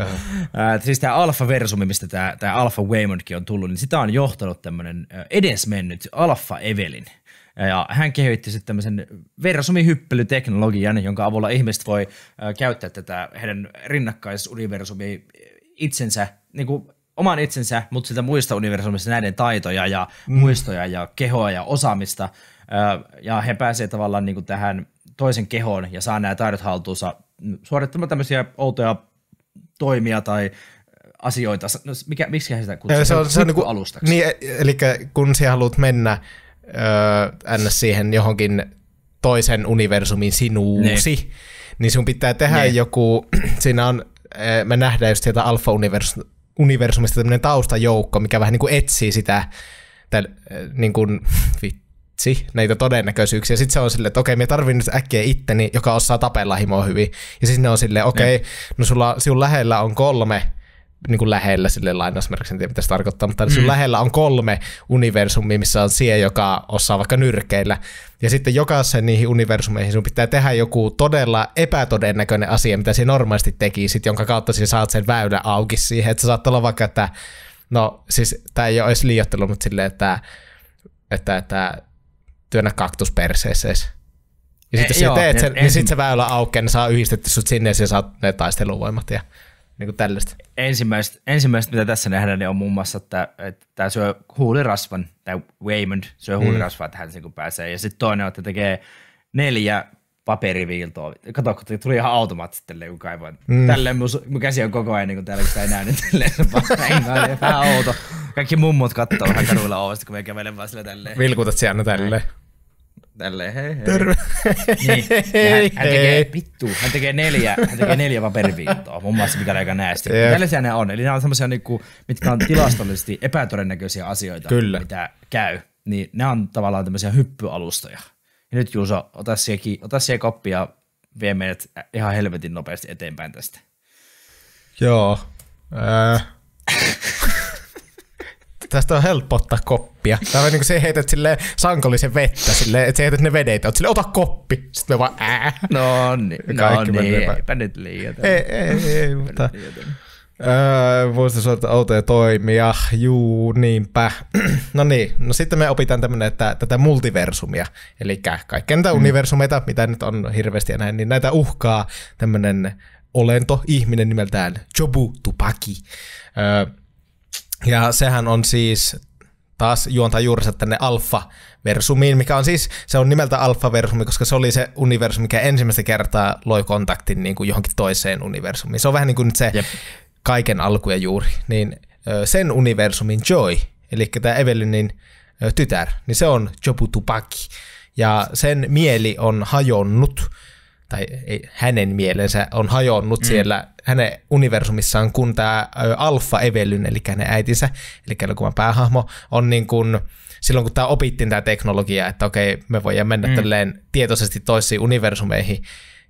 Ää, siis tämä Alfa Versumi, mistä tämä, Alfa Waymondkin on tullut, niin sitä on johtanut tämmöinen edesmennyt Alfa Evelin. Ja hän kehitti sitten tämmöisen versumihyppelyteknologian, jonka avulla ihmiset voi käyttää tätä heidän rinnakkaisuniversumia itsensä niin kuin oman itsensä, mutta sitä muista universumista näiden taitoja ja mm. muistoja ja kehoa ja osaamista. Ja he pääsevät tavallaan niin kuin tähän toisen kehon ja saa nämä taidot haltuunsa mm, suorittamalla tämmöisiä outoja toimia tai äh, asioita, no, mikä, miksi sitä kutsutaan? Se on, se on niin kuin, alustaksi. Niin, e-, eli kun sinä haluat mennä öö, äh, ns. siihen johonkin toisen universumin sinuusi, niin, niin sun pitää tehdä ne. Niin. joku, siinä on, e-, me nähdään just sieltä alfa-universumista tämmöinen taustajoukko, mikä vähän niin kuin etsii sitä, tämän, e-, niin kuin, vittu vitsi näitä todennäköisyyksiä. Sitten se on silleen, että okei, me tarvin nyt äkkiä itteni, joka osaa tapella himoa hyvin. Ja sitten ne on silleen, okei, okay, niin. no sulla, sinun lähellä on kolme niin kuin lähellä sille lainausmerkiksi, en tiedä mitä se tarkoittaa, mutta mm. sun lähellä on kolme universumia, missä on sie, joka osaa vaikka nyrkeillä. Ja sitten jokaisen niihin universumeihin sun pitää tehdä joku todella epätodennäköinen asia, mitä se normaalisti teki sit, jonka kautta sinä saat sen väylän auki siihen. Että saattaa olla vaikka, että no siis tämä ei ole edes liioittelu, mutta silleen, että, että, että työnnä kaktus perseeseesi. Ja sitten jos eh, joo, teet sen, niin en, niin sitten se väylä aukeaa, ne niin saa yhdistetty sut sinne ja saat ne taisteluvoimat ja niin kuin tällaista. Ensimmäistä, ensimmäistä, mitä tässä nähdään, niin on muun muassa, että, tämä syö huulirasvan, tai Waymond syö mm. huulirasvaa, että hän kun niinku pääsee. Ja sitten toinen on, että tekee neljä paperiviiltoa. Kato, kun tuli ihan automaattisesti tälleen, kun kaivoin. Mm. Tälleen mun, mun, käsi on koko ajan niin kuin täällä, kun sitä ei näy, niin tälleen se vähän outo. Kaikki mummut kattoo vähän kaduilla ovesta, kun me kävelen vaan sillä tälleen. Vilkutat siellä tälleen. Tälleen hei hei. Terve. Niin, hei, hän, hän, tekee, vittu, hän tekee neljä, hän tekee neljä paperiviittoa, mun mielestä mikä on aika näästi. Yeah. Tällaisia ne on, eli nämä on semmoisia, niinku, mitkä on tilastollisesti epätodennäköisiä asioita, Kyllä. mitä käy. Niin ne on tavallaan tämmöisiä hyppyalustoja. Ja nyt Juuso, ota siihen, ota siihen koppi ja vie meidät ihan helvetin nopeasti eteenpäin tästä. Joo. Äh. Tästä on helppo ottaa koppia. Tämä on niin kuin se heität sille sankollisen vettä, sille, että se heität ne vedeitä, että sille, ota koppi. Sitten me vaan ää. No niin, no niin, eipä nyt liioita. Ei, ei, ei, mutta... Öö, Voisitko sanoa, että outoja toimia, juu, niinpä. no niin, no sitten me opitaan tämmönen, että tätä multiversumia, eli kaikkia näitä mm. universumeita, mitä nyt on hirveästi ja näin, niin näitä uhkaa tämmönen olento, ihminen nimeltään Jobu Tupaki. Öö, ja sehän on siis taas juontaa juurensa tänne Alfa-versumiin, mikä on siis, se on nimeltä Alfa-versumi, koska se oli se universumi, mikä ensimmäistä kertaa loi kontaktin niin kuin johonkin toiseen universumiin. Se on vähän niin kuin nyt se Jep. kaiken alku ja juuri. Niin sen universumin Joy, eli tämä Evelynin tytär, niin se on Jobu Tupaki. Ja sen mieli on hajonnut tai ei, hänen mielensä on hajonnut mm. siellä hänen universumissaan, kun tämä Alfa Evelyn, eli hänen äitinsä, eli elokuvan päähahmo, on niin kuin, silloin kun tämä opittiin tämä teknologia, että okei, me voidaan mennä mm. tälleen tietoisesti toisiin universumeihin,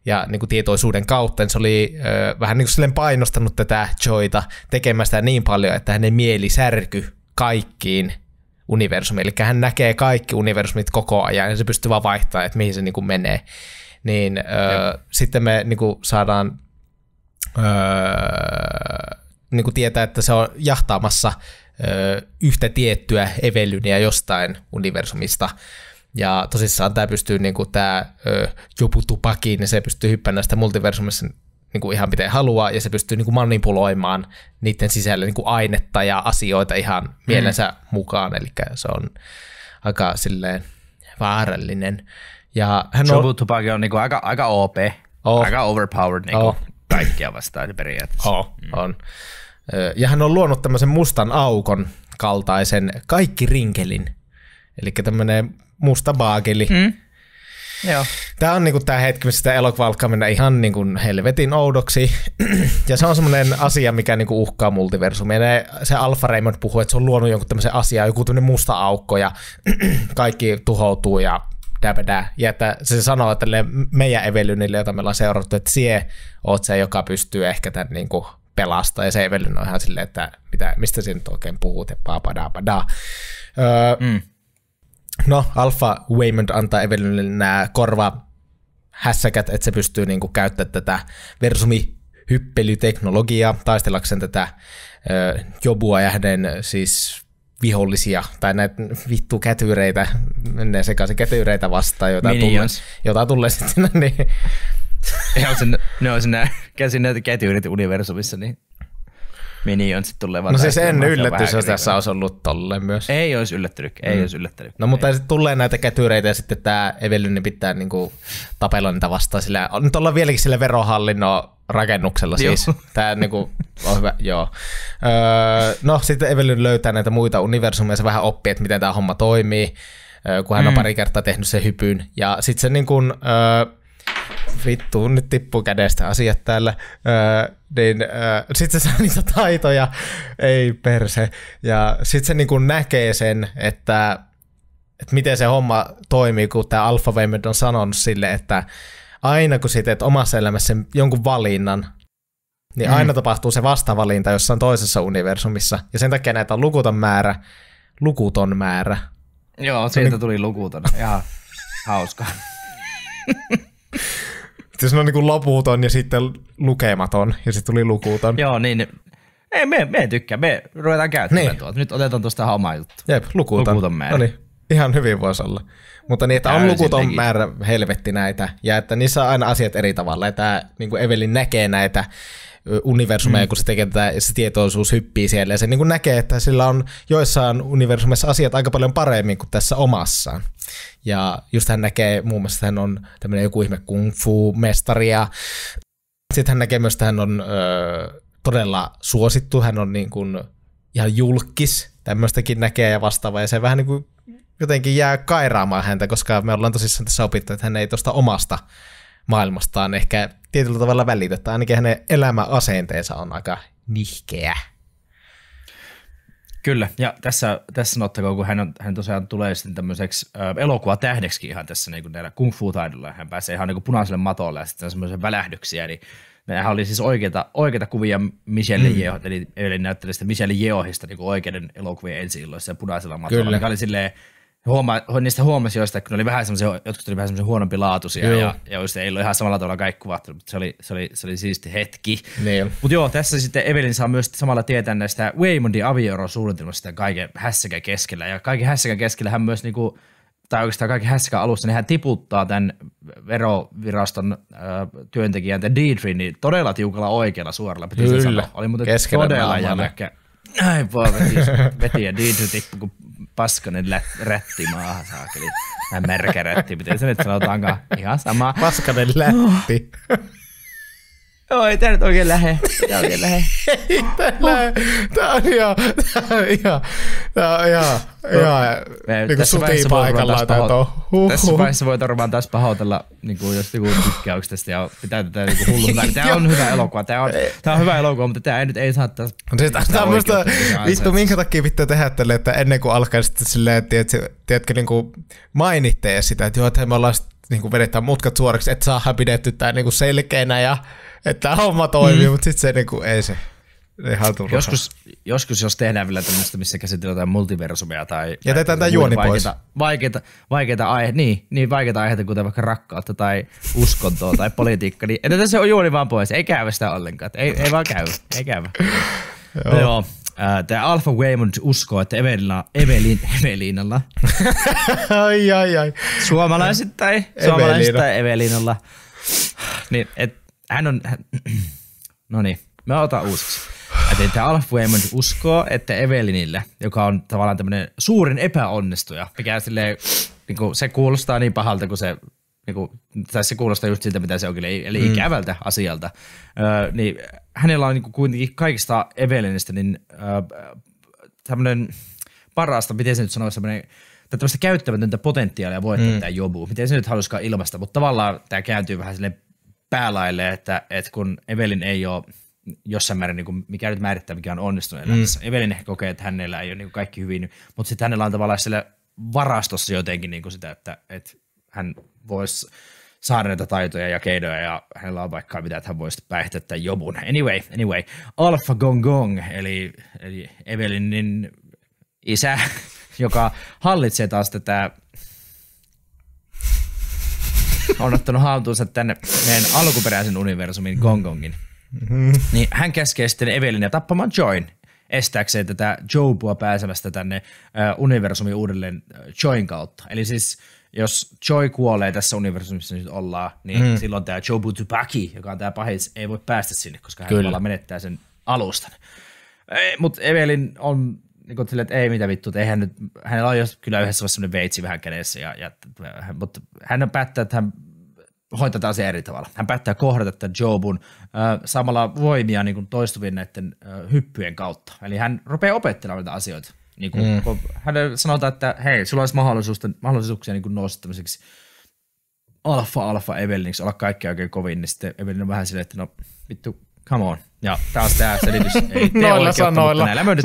ja niin kuin tietoisuuden kautta, niin se oli ö, vähän niin kuin painostanut tätä Joita tekemästä niin paljon, että hänen mieli särky kaikkiin universumiin. Eli hän näkee kaikki universumit koko ajan ja se pystyy vaan vaihtamaan, että mihin se niin kuin menee niin öö, sitten me niinku, saadaan öö, niinku, tietää, että se on jahtaamassa öö, yhtä tiettyä evelyniä jostain universumista. Ja tosissaan tämä pystyy, niinku, tämä öö, joku tupakiin, niin se pystyy hyppään sitä multiversumissa niin kuin ihan miten haluaa, ja se pystyy niin kuin manipuloimaan niiden sisällä niin kuin ainetta ja asioita ihan mm. mielensä mukaan, eli se on aika silleen vaarallinen ja hän on... Tupake on niinku aika, aika OP, oh. aika overpowered niinku oh. kaikkia vastaan periaatteessa. Oh. Mm. On. Ja hän on luonut tämmöisen mustan aukon kaltaisen kaikki rinkelin, eli tämmöinen musta baakeli. Mm. Joo. Tämä on niinku tämä hetki, missä elokuva alkaa mennä ihan niinku helvetin oudoksi. ja se on semmoinen asia, mikä niinku uhkaa multiversumia. Ne, se Alfa Raymond puhuu, että se on luonut jonkun tämmöisen asian, joku tämmöinen musta aukko ja kaikki tuhoutuu ja däbädää. Ja että se sanoo tälle meidän Evelynille, jota me ollaan seurattu, että sie oot se, joka pystyy ehkä tämän niin kuin, pelastaa. Ja se Evelyn on ihan silleen, että mitä, mistä sinä nyt oikein puhut, ja Öö, mm. No, Alpha Waymond antaa Evelynille nämä korva hässäkät, että se pystyy niin kuin, käyttämään tätä versumi hyppelyteknologiaa taistellakseen tätä öö, Jobua ja hänen siis vihollisia tai näitä vittu kätyreitä, menee sekaisin kätyreitä vastaan, joita Minions. tulee, jota tulee sitten. Niin. ne on, sinne, ne on sen käsin näitä kätyrit universumissa, niin Minion sitten tulee no varmaan. No siis en yllättynyt, jos tässä olisi ollut tolle myös. Ei olisi yllättynyt, ei mm. olisi yllättynyt. No mutta sitten tulee näitä kätyreitä ja sitten tämä Evelyn niin pitää niinku tapella niitä vastaan sillä, nyt ollaan vieläkin sillä verohallinnon rakennuksella siis. Tämä niinku, on hyvä, joo. Öö, no sitten Evelyn löytää näitä muita universumia, se vähän oppii, että miten tämä homma toimii, öö, kun hän mm. on pari kertaa tehnyt sen hypyn. Ja sitten se niin kun, öö, vittu, nyt tippuu kädestä asiat täällä, öö, niin öö, sit se saa niitä taitoja, ei perse. Ja sit se niinku näkee sen, että, että miten se homma toimii, kun tämä Alpha Veimed on sanonut sille, että aina kun sä teet omassa elämässä jonkun valinnan, niin mm. aina tapahtuu se vastavalinta jossain toisessa universumissa. Ja sen takia näitä on lukuton määrä, lukuton määrä. Joo, no siitä niin... tuli lukuton. Ihan hauska. Jos on niin kuin loputon ja sitten lukematon, ja sitten tuli lukuton. Joo, niin ei, me, me tykkää, me ruvetaan käyttämään niin. tuota. Nyt otetaan tuosta hama juttu. Jep, lukuton. lukuton määrä. No niin, ihan hyvin voisi olla. Mutta niin, että on lukuton nekin. määrä helvetti näitä, ja että niissä on aina asiat eri tavalla. Ja tämä niin Evelin näkee näitä universumeja, mm. kun se tekee tätä, se tietoisuus hyppii siellä, ja se niin kuin näkee, että sillä on joissain universumissa asiat aika paljon paremmin kuin tässä omassaan. Ja just hän näkee, muun muassa hän on tämmöinen joku ihme kung fu-mestari, ja sitten hän näkee myös, että hän on ö, todella suosittu, hän on niin kuin ihan julkis, tämmöistäkin näkee ja vastaava, ja se vähän niin kuin jotenkin jää kairaamaan häntä, koska me ollaan tosissaan tässä opittu, että hän ei tuosta omasta maailmastaan ehkä tietyllä tavalla välitä, että ainakin hänen elämäasenteensa on aika nihkeä. Kyllä, ja tässä, tässä sanottakoon, kun hän, on, hän tosiaan tulee sitten tämmöiseksi äh, elokuvatähdeksi ihan tässä niin näillä kung fu taidolla, hän pääsee ihan niin punaiselle matolle ja sitten semmoisen välähdyksiä, niin Nämähän oli siis oikeita, oikeita kuvia Michelle mm. Yeoh, eli, eli näyttelijästä Michelle Yeohista niin oikeiden elokuvien ensi ja punaisella matolla, Kyllä. mikä oli silleen, huoma, niistä huomasi joista, kun oli vähän semmoisia, jotkut oli vähän semmoisia huonompi laatuisia joo. ja, ja just ei ollut ihan samalla tavalla kaikki kuvattu, mutta se oli, se oli, se oli siisti hetki. Niin. Mutta joo, tässä sitten Evelin saa myös samalla tietää näistä Waymondin avioerosuunnitelmasta kaiken hässäkän keskellä ja kaiken hässäkän keskellä hän myös niinku, tai oikeastaan kaiken hässäkän alussa, niin hän tiputtaa tämän veroviraston äh, työntekijän, tämän Deidrin, niin todella tiukalla oikealla suoralla, piti Kyllä. sanoa. Oli muuten Keskellä todella jämäkkä. Näin vaan veti, veti ja Deidre tippui kuin paskanen rätti maahan, saakeli. Tai märkä rätti, miten se nyt sanotaankaan. Ihan sama. Paskanen lätti. No. Joo, ei tämä nyt oikein lähe. tämä, oikein lähe. tämä. tää oh. Tää on ihan, tämä on ihan, tämä on ihan, oh. ihan no, niinku Tässä vaiheessa voi varmaan taas pahoitella kuin niinku, jos joku tästä ja pitää tätä niinku hulluna. Tämä on hyvä elokuva, Tämä on, tämä on hyvä elokuva, mutta tämä ei nyt ei saa taas. Siis tää on musta, vittu minkä takia pitää tehdä tälle, että ennen kuin alkaa sitten silleen, tiedätkö, tiedätkö kuin niinku mainitteja sitä, että joo, että me ollaan niinku vedetään mutkat suoraksi, että saadaan pidetty niin kuin selkeänä ja että tämä homma toimii, mm. mutta sitten se kuin, niinku, ei se. Joskus, joskus, jos tehdään vielä tämmöistä, missä käsitellään jotain multiversumia tai... Jätetään tämä juoni vaikeita, pois. Vaikeita, vaikeita, aihe, niin, niin vaikeita aiheita, kuten vaikka rakkautta tai uskontoa tai politiikka, niin jätetään se on juoni vaan pois. Ei käy sitä ollenkaan. Ei, ei vaan käy. Ei käy. Joo. No, joo. Tämä Alpha Waymond uskoo, että Evelina, Evelin, Evelinalla, ai, ai, ai. suomalaisittain, tai Evelinalla, niin, et, hän on, hän, no niin, mä otan uusiksi. Että tämä Alf Waymond uskoo, että Evelinille, joka on tavallaan tämmöinen suurin epäonnistuja, mikä silleen, niin kuin, se kuulostaa niin pahalta kuin se niin kuin, tai se kuulostaa just siltä, mitä se onkin, eli mm. asialta, öö, niin hänellä on niin kuin kuitenkin kaikista Evelinistä niin, öö, tämmöinen parasta, miten se nyt sanoisi, tämmöinen tämmöistä käyttämätöntä potentiaalia voittaa mm. tämä jobu, miten se nyt halusikaan ilmaista, mutta tavallaan tämä kääntyy vähän silleen päälailee, että, että kun Evelin ei ole jossain määrin, niin kuin, mikä nyt määrittää, mikä on onnistunut mm. elämässä. Evelin ehkä kokee, että hänellä ei ole niin kaikki hyvin, mutta sitten hänellä on tavallaan siellä varastossa jotenkin niin kuin sitä, että, että hän voisi saada näitä taitoja ja keinoja, ja hänellä on vaikka mitä, että hän voisi päihtää tämän jobun. Anyway, anyway, Alpha Gong Gong, eli, eli Evelinin isä, joka hallitsee taas tätä on ottanut haltuunsa tänne meidän alkuperäisen universumin Gongongin. Mm-hmm. Niin hän käskee sitten Evelinia tappamaan Join, estääkseen tätä Jobua pääsemästä tänne äh, universumin uudelleen äh, Join kautta. Eli siis jos Joy kuolee tässä universumissa nyt niin ollaan, niin mm. silloin tämä Jobu Tupaki, joka on tämä pahis, ei voi päästä sinne, koska hän Kyllä. menettää sen alustan. Mutta Evelin on niin silleen, että ei mitä vittu, eihän nyt, hänellä on jos kyllä yhdessä vaiheessa veitsi vähän kädessä, ja, ja, mutta hän päättää, että hän hoitaa taas eri tavalla. Hän päättää kohdata tämän Jobun samalla voimia niin kuin toistuvien näiden hyppyjen kautta. Eli hän rupeaa opettelemaan näitä asioita. Niin kuin, mm. kun hänelle sanotaan, että hei, sulla olisi mahdollisuus, mahdollisuuksia niin nousta tämmöiseksi alfa alfa Eveliniksi, olla kaikki oikein kovin, niin sitten Evelin on vähän silleen, että no vittu, Come on. Ja taas tämä selitys ei tee noilla sanoilla. näillä me nyt,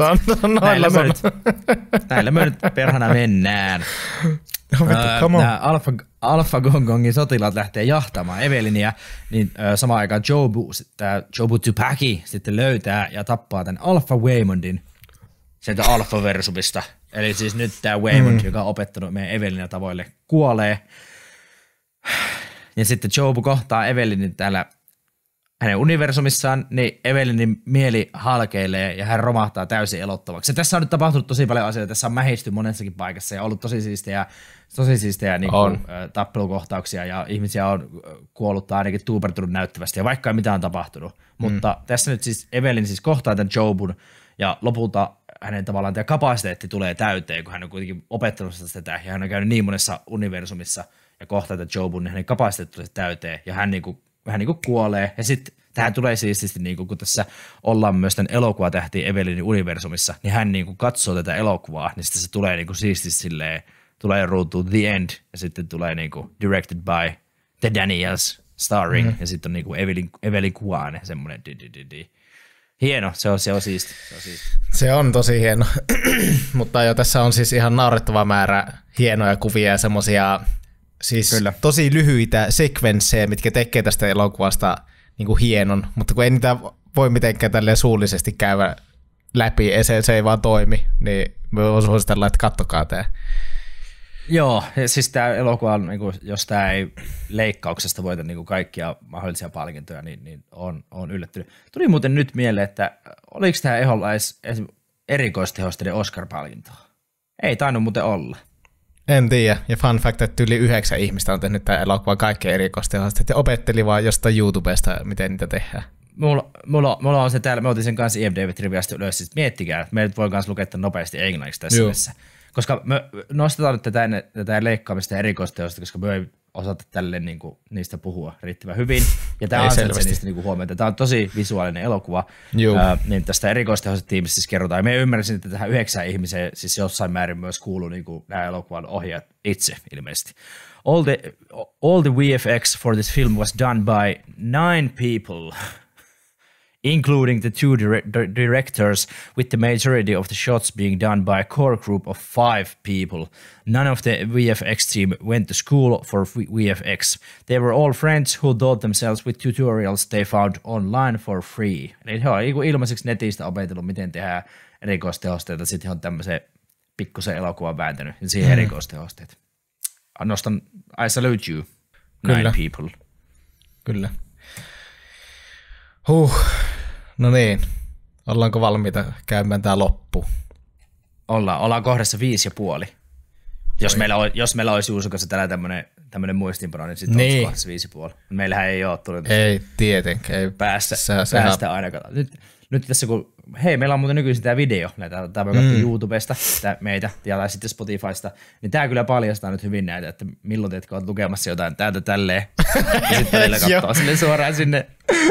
näillä me nyt, näillä me nyt perhana mennään. No, vittu, äh, Alfa, Gong Gongin sotilaat lähtee jahtamaan Eveliniä, niin uh, samaan aikaan Jobu, tämä Jobu Tupaki sitten löytää ja tappaa tämän Alfa Waymondin sieltä Alfa Versubista. Eli siis nyt tämä Waymond, mm. joka on opettanut meidän Evelinä tavoille, kuolee. Ja sitten Jobu kohtaa Evelinin täällä hänen universumissaan, niin Evelinin mieli halkeilee ja hän romahtaa täysin elottavaksi. Ja tässä on nyt tapahtunut tosi paljon asioita, tässä on mähisty monessakin paikassa ja ollut tosi siistejä, tosi siistejä niin kuin, tappelukohtauksia ja ihmisiä on kuollut tai ainakin tuupertunut näyttävästi ja vaikka ei mitään on tapahtunut. Mm. Mutta tässä nyt siis Evelin siis kohtaa tämän Jobun ja lopulta hänen tavallaan tämä kapasiteetti tulee täyteen, kun hän on kuitenkin opettanut sitä ja hän on käynyt niin monessa universumissa ja kohtaa tämän Jobun, niin hänen kapasiteetti tulee täyteen ja hän niin kuin vähän niin kuin kuolee. Ja sitten tähän mm. tulee siististi, niin kuin, kun tässä ollaan myös tämän elokuvatähti Evelinin universumissa, niin hän niin kuin katsoo tätä elokuvaa, niin sitten se tulee niin kuin siististi silleen, tulee ruutuun The End, ja sitten tulee niin kuin Directed by The Daniels starring, mm. ja sitten on niin kuin Evelin, Evelin Kuane, semmoinen di, di, di, di. Hieno, se on, se on siisti. Se on, siisti. Se on tosi hieno, mutta jo tässä on siis ihan naurettava määrä hienoja kuvia ja semmoisia Siis Kyllä. tosi lyhyitä sekvenssejä, mitkä tekee tästä elokuvasta niin kuin hienon, mutta kun ei niitä voi mitenkään tälleen suullisesti käydä läpi, se, se ei vaan toimi, niin me suositella, että kattokaa tämä. Joo, siis tämä elokuva, on, niin kuin, jos tämä ei leikkauksesta voita niin kuin kaikkia mahdollisia palkintoja, niin, niin on, on yllättynyt. Tuli muuten nyt mieleen, että oliko tämä eholla edes erikoistehosteiden Oscar-palkintoa? Ei tainnut muuten olla. En tiedä. Ja fun fact, että yli yhdeksän ihmistä on tehnyt tämän elokuvan kaikkien erikoistehosteet ja opetteli vaan jostain YouTubesta, miten niitä tehdään. Mulla, mulla, mulla on se täällä, me otin sen kanssa IMDb-triviasta ylös, siis miettikää, että me nyt voi myös lukea nopeasti englanniksi tässä Koska me nostetaan nyt tätä, tätä leikkaamista erikoisteosta, koska me ei osata tälle niin kuin, niistä puhua riittävän hyvin. Ja tämä on selvästi niistä niin huomiota. Tämä on tosi visuaalinen elokuva. Uh, niin tästä erikoistehoiset siis kerrotaan. Ja me ymmärsin, että tähän yhdeksään ihmiseen siis jossain määrin myös kuuluu niin kuin, nämä elokuvan ohjaajat itse ilmeisesti. All the, all the VFX for this film was done by nine people including the two dire directors, with the majority of the shots being done by a core group of five people. None of the VFX team went to school for VFX. They were all friends who taught themselves with tutorials they found online for free. Eli he on ilmaiseksi netistä opetellut, miten tehdään erikoistehosteita. Sitten he on tämmöisen pikkusen elokuvan vääntänyt ja siihen mm. erikoistehosteet. Nostan I Salute You, Nine Kyllä. People. Kyllä. Huh, no niin. Ollaanko valmiita käymään tää loppu? Ollaan, ollaan kohdassa viisi ja puoli. Jos meillä, olisi, jos meillä olisi Juusukassa kanssa tämmöinen tämmöinen muistinpano, niin sitten niin. olisi viisi puoli. Meillähän ei ole tullut. Ei, tietenkään. Ei päästä, sä, päästä ainakaan. Nyt, nyt tässä kun hei, meillä on muuten nykyisin tämä video, näitä, tämä voi mm. YouTubesta tää, meitä ja tai sitten Spotifysta, niin tämä kyllä paljastaa nyt hyvin näitä, että milloin te olet lukemassa jotain täältä tälleen, ja sitten välillä katsoo sinne suoraan sinne.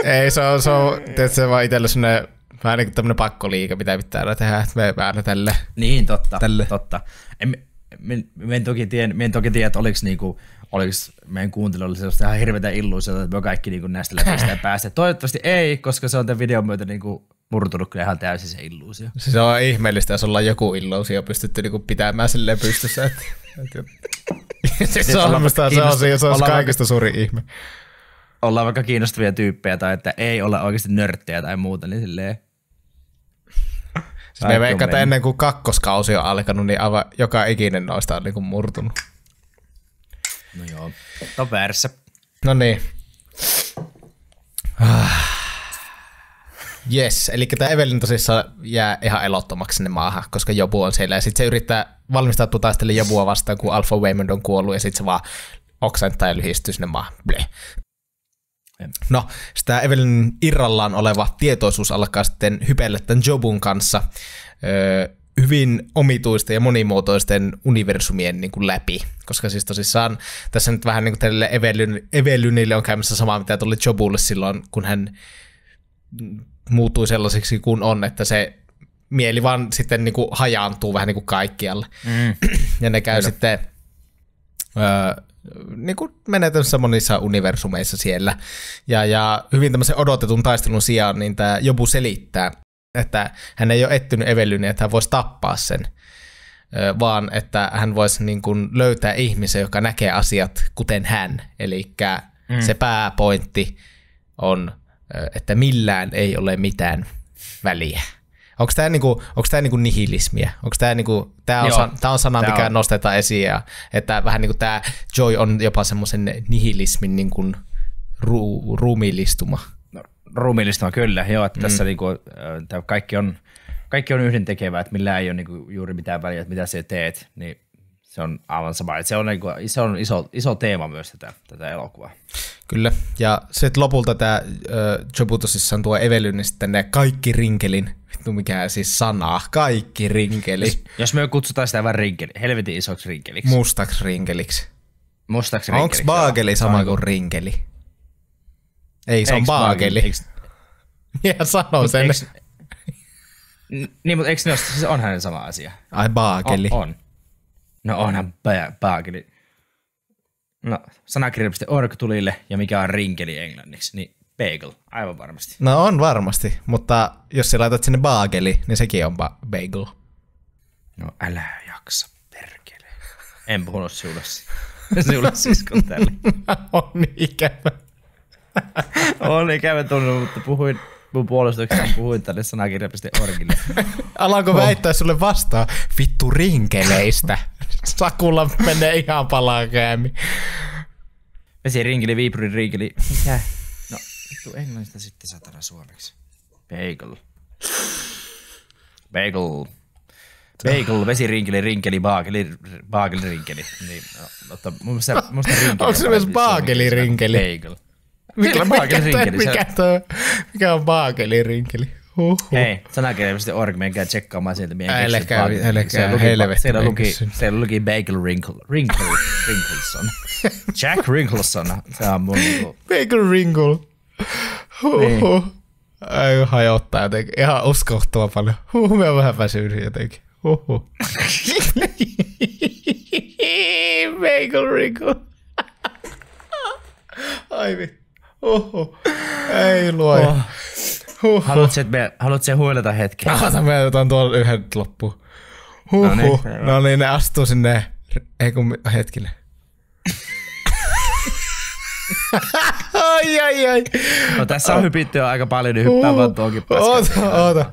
Ei, se on, se on se vaan itsellä sinne vähän niin kuin tämmöinen pakkoliike, mitä pitää aina tehdä, että me aina tälle. Niin, totta, tälle. totta. En, me, me, en toki tiedä, me en toki tiedä, että oliko niinku, oliko meidän kuuntelijoilla sellaista ihan hirveätä illuusiota, että me kaikki niinku näistä läpi sitä päästä. Toivottavasti ei, koska se on tämän videon myötä niinku murtunut kyllä ihan täysin se illuusio. Siis on ihmeellistä, jos ollaan joku illuusio pystytty niinku pitämään silleen pystyssä. Että, siis se, on, musta, se on, se, se on kaikista suurin ihme. Ollaan vaikka kiinnostavia tyyppejä tai että ei ole oikeasti nörttejä tai muuta, niin silleen Siis me veikkaan, että ennen kuin kakkoskausi on alkanut, niin aivan joka ikinen noista on niinku murtunut. No joo, on väärässä. No niin. Ah. Yes, eli tämä Evelin tosissaan jää ihan elottomaksi sinne maahan, koska Jobu on siellä. Ja sitten se yrittää valmistautua taistelemaan tuota Jobua vastaan, kun Alpha Waymond on kuollut, ja sitten se vaan oksentaa ja lyhistyy sinne maahan. Bleh. No, sitä Evelyn irrallaan oleva tietoisuus alkaa sitten hypeillä tämän Jobun kanssa öö, hyvin omituisten ja monimuotoisten universumien niin kuin läpi. Koska siis tosissaan tässä nyt vähän niin kuin tälle Evelyn, Evelynille on käymässä samaa, mitä tuli Jobulle silloin, kun hän muuttui sellaisiksi kuin on, että se mieli vaan sitten niin kuin hajaantuu vähän niin kuin kaikkialle. Mm. ja ne käy Kyllä. sitten öö, niin kuin menee monissa universumeissa siellä. Ja, ja hyvin tämmöisen odotetun taistelun sijaan, niin tämä Jobu selittää, että hän ei ole ettynyt Evelyniä, että hän voisi tappaa sen, vaan että hän voisi niin kuin löytää ihmisen, joka näkee asiat kuten hän. Eli mm. se pääpointti on että millään ei ole mitään väliä. Onko tämä niinku, niinku nihilismiä? Onko tämä niinku, tää on, on sana, tää mikä on. nostetaan esiin ja että vähän niinku tämä joy on jopa semmoisen nihilismin niinku ru, rumillistuma. No, kyllä, joo, että mm. tässä niinku, kaikki on, kaikki on yhdentekevää, että millään ei ole niinku juuri mitään väliä, että mitä sä teet, niin se on aivan sama. se on, niinku, se on iso, iso teema myös tätä, tätä elokuvaa. Kyllä, ja sitten lopulta tämä on tuo Evelyn niin sitten ne kaikki rinkelin, vittu mikä siis sana, kaikki rinkeli. Jos, jos me kutsutaan sitä vähän rinkeli, helvetin isoksi rinkeliksi. Mustaksi rinkeliksi. Mustaksi rinkeliksi. Onko baageli sama kuin rinkeli? Ei, se on baageli. Ja sanoo sen. Eks... Niin, mutta eikö ne ole, siis onhan ne sama asia? Ai baageli. On, on. No onhan pää, paakeli. No, sanakirja.org tulille ja mikä on rinkeli englanniksi, niin bagel, aivan varmasti. No on varmasti, mutta jos sä laitat sinne baageli, niin sekin on ba- bagel. No älä jaksa, perkele. En puhunut sinulle, sinulle siskon tälle. on niin ikävä. on ikävä tunnu, mutta puhuin mun puolustuksessa puhuin tänne sanakirja.orgille. Alanko väittää sulle vastaan vittu rinkeleistä? Sakulla menee ihan palaa käämi. Vesi rinkeli, viipuri rinkeli. Mitä? No, vittu englannista sitten satana suomeksi. Bagel. Bagel. Bagel, vesirinkeli, rinkeli, baageli baageli rinkeli. Niin, no, mutta mun mielestä, musta rinkeli. Onko se myös baageli rinkeli? Bagel. Mikä, mikä, baageli rinkeli, mikä, toi, mikä on baageli rinkeli? Huhhuh. Hei, sanakirjallisesti org, menkää tsekkaamaan sieltä meidän keksit. Älkää, älkää, luki, helvetti. Siellä luki, siellä luki Bagel Wrinkle, Wrinkle, Wrinkleson. Jack Wrinkleson, se on mun niinku. Bagel Wrinkle. Huhhuh. Niin. hajottaa jotenkin. Ihan uskohtavan paljon. Huh, me on vähän väsynyt jotenkin. Huhhuh. Bagel Wrinkle. Ai vittu. Oho. Ei luo. Oh. Huhhuh. Haluatko, että me, haluatko se huilata hetken? Ah, mä otan tuolla yhden loppuun. Huhhuh. No niin, no niin, ne astuu sinne. Ei kun hetkinen. ai, ai, ai. No tässä on hypitty jo aika paljon, niin hyppää uh, vaan tuokin Oota, oota.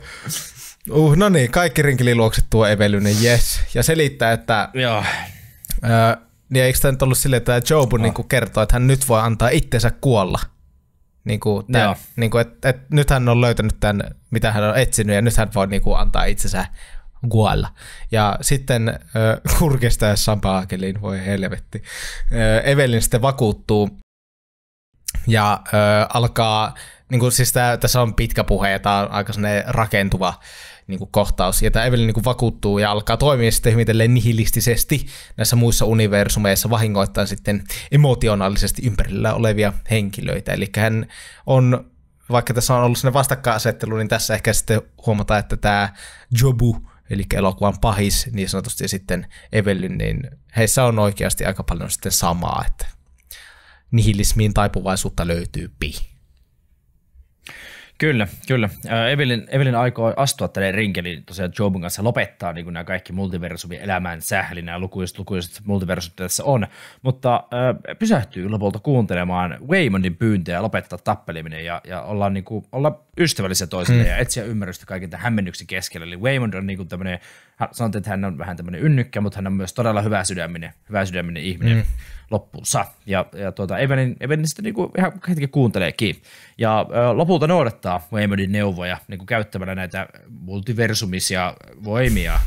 Uh, no niin, kaikki rinkililuokset tuo Evelynen, niin yes. Ja selittää, että... Joo. Uh, niin eikö tämä nyt ollut silleen, että Jobu oh. niin kertoo, että hän nyt voi antaa itsensä kuolla? Niin kuin tämän, niin kuin, että, että nyt hän on löytänyt tämän, mitä hän on etsinyt, ja nyt hän voi niin kuin, antaa itsensä Gualla. Ja sitten äh, ja sampaakeliin, voi helvetti. Äh, Evelin sitten vakuuttuu ja äh, alkaa, niin kuin, siis tämä, tässä on pitkä puhe ja tämä on aika rakentuva niin kuin kohtaus. Ja tämä Evelyn niin kuin vakuuttuu ja alkaa toimia sitten hyvin nihilistisesti näissä muissa universumeissa vahingoittaa sitten emotionaalisesti ympärillä olevia henkilöitä. Eli hän on, vaikka tässä on ollut sinne vastakkainasettelu, niin tässä ehkä sitten huomataan, että tämä Jobu, eli elokuvan pahis niin sanotusti, ja sitten Evelyn, niin heissä on oikeasti aika paljon sitten samaa, että nihilismiin taipuvaisuutta löytyy pi. Kyllä, kyllä. Äh, Evelin, Evelin aikoo astua tälle rinkeliin tosiaan Jobun kanssa lopettaa niin nämä kaikki multiversumien elämän sähli, nämä lukuiset, lukuiset multiversumit tässä on, mutta äh, pysähtyy lopulta kuuntelemaan Waymondin pyyntöjä lopettaa tappeleminen ja, ja olla, niin kuin, olla ystävällisiä toisille hmm. ja etsiä ymmärrystä kaiken tämän hämmennyksen keskellä. Eli Waymond on niin tämmöinen, sanotaan, että hän on vähän tämmöinen ynnykkä, mutta hän on myös todella hyvä sydäminen, hyvä sydäminen ihminen. Hmm loppuunsa. Ja, ja tuota, Evelyn, Evelyn sitten niinku ihan hetken kuunteleekin. Ja ö, lopulta noudattaa Waymonin neuvoja niinku käyttämällä näitä multiversumisia voimia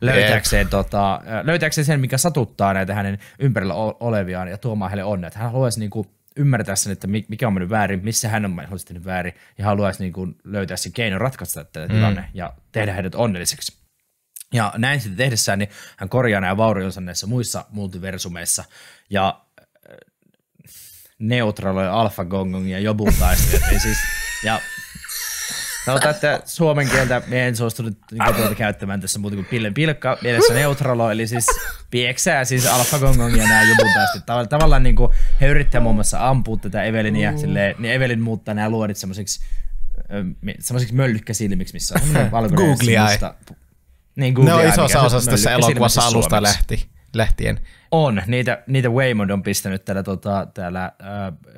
löytääkseen, tota, löytääkseen sen, mikä satuttaa näitä hänen ympärillä oleviaan ja tuomaan heille onnea. Että hän haluaisi niinku ymmärtää sen, että mikä on mennyt väärin, missä hän on mennyt väärin, ja haluaisi niin kuin löytää sen keinon ratkaista tätä mm. tilanne ja tehdä heidät onnelliseksi. Ja näin sitten tehdessään, niin hän korjaa nämä vaurionsa näissä muissa multiversumeissa. Ja äh, neutraloi Alfa Gongong ja Jobun taistelijat. siis, ja sanotaan, että suomen kieltä me en suostunut niin tuota käyttämään tässä muuten kuin pillen pilkka mielessä neutraloi, eli siis pieksää siis Alfa Gongong ja nämä Jobun taistelijat. Tavallaan, tavallaan niin kuin he yrittävät muun muassa ampua tätä mm. silleen, niin Evelin muuttaa nämä luodit semmoisiksi semmoisiksi möllykkäsilmiksi, missä on valkoinen niin ne on isossa osassa tässä elokuvassa siis alusta lähti, lähtien. On, niitä, niitä Waymond on pistänyt täällä, tota, täällä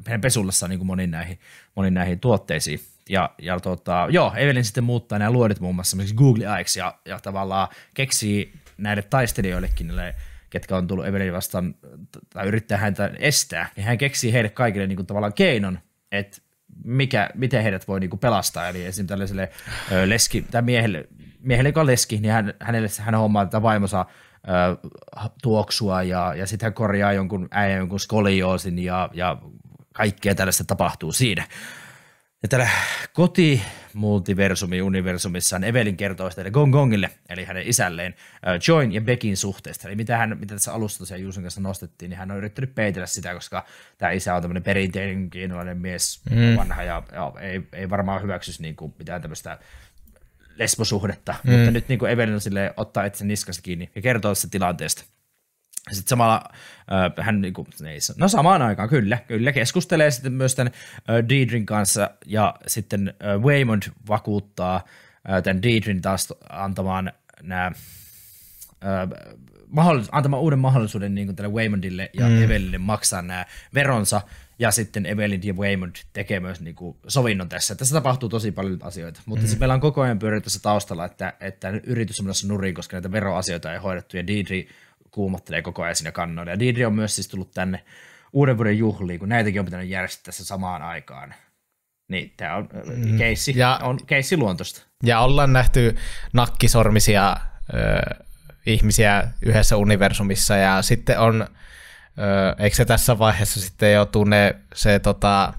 äh, pesullassa niin kuin moniin, näihin, moniin näihin tuotteisiin. Ja, ja tota, joo, Evelin sitten muuttaa nämä luodit muun muassa Google Eyeksi ja, ja tavallaan keksii näille taistelijoillekin, näille, ketkä on tullut Evelin vastaan tai yrittää häntä estää, niin hän keksii heille kaikille niin kuin tavallaan keinon, että mikä, miten heidät voi kuin, niinku pelastaa. Eli esimerkiksi tällaiselle ö, leski, tai miehelle, miehelle, joka on leski, niin hän, hänelle hän hommaa tätä vaimonsa äh, tuoksua ja, ja sitten hän korjaa jonkun äijän jonkun skolioosin ja, ja kaikkea tällaista tapahtuu siinä. Ja täällä multiversumi universumissa Evelin kertoo sitä Gong Gongille, eli hänen isälleen, Join ja Beckin suhteesta. Eli mitä, hän, mitä tässä alussa tosiaan Juuson kanssa nostettiin, niin hän on yrittänyt peitellä sitä, koska tämä isä on tämmöinen perinteinen kiinalainen mies, mm. vanha ja, ja ei, ei, varmaan hyväksyisi niin kuin mitään tämmöistä äh, lesbosuhdetta, mm. mutta nyt niin Evelina sille ottaa itse niskasta kiinni ja kertoo tästä tilanteesta. Sitten samalla äh, hän, niin kuin, ei, no samaan aikaan kyllä, kyllä keskustelee sitten myös tämän äh, Deidrin kanssa ja sitten äh, Waymond vakuuttaa äh, tämän Deidrin taas antamaan nämä äh, mahdollis- antamaan uuden mahdollisuuden niin kuin tälle Waymondille ja mm. Evelille maksaa nämä veronsa ja sitten Evelyn ja Waymond tekee myös niin kuin sovinnon tässä. Tässä tapahtuu tosi paljon asioita, mutta mm-hmm. Siis meillä on koko ajan pyöritty tässä taustalla, että, että yritys on menossa nurin, koska näitä veroasioita ei hoidettu, ja Deidre kuumottelee koko ajan siinä kannoilla. Ja Deidre on myös siis tullut tänne uuden vuoden juhliin, kun näitäkin on pitänyt järjestää tässä samaan aikaan. Niin, tämä on äh, mm-hmm. keissi, ja, on keissi luontosta. Ja ollaan nähty nakkisormisia ö, ihmisiä yhdessä universumissa, ja sitten on eikö se tässä vaiheessa sitten jo tunne se tota...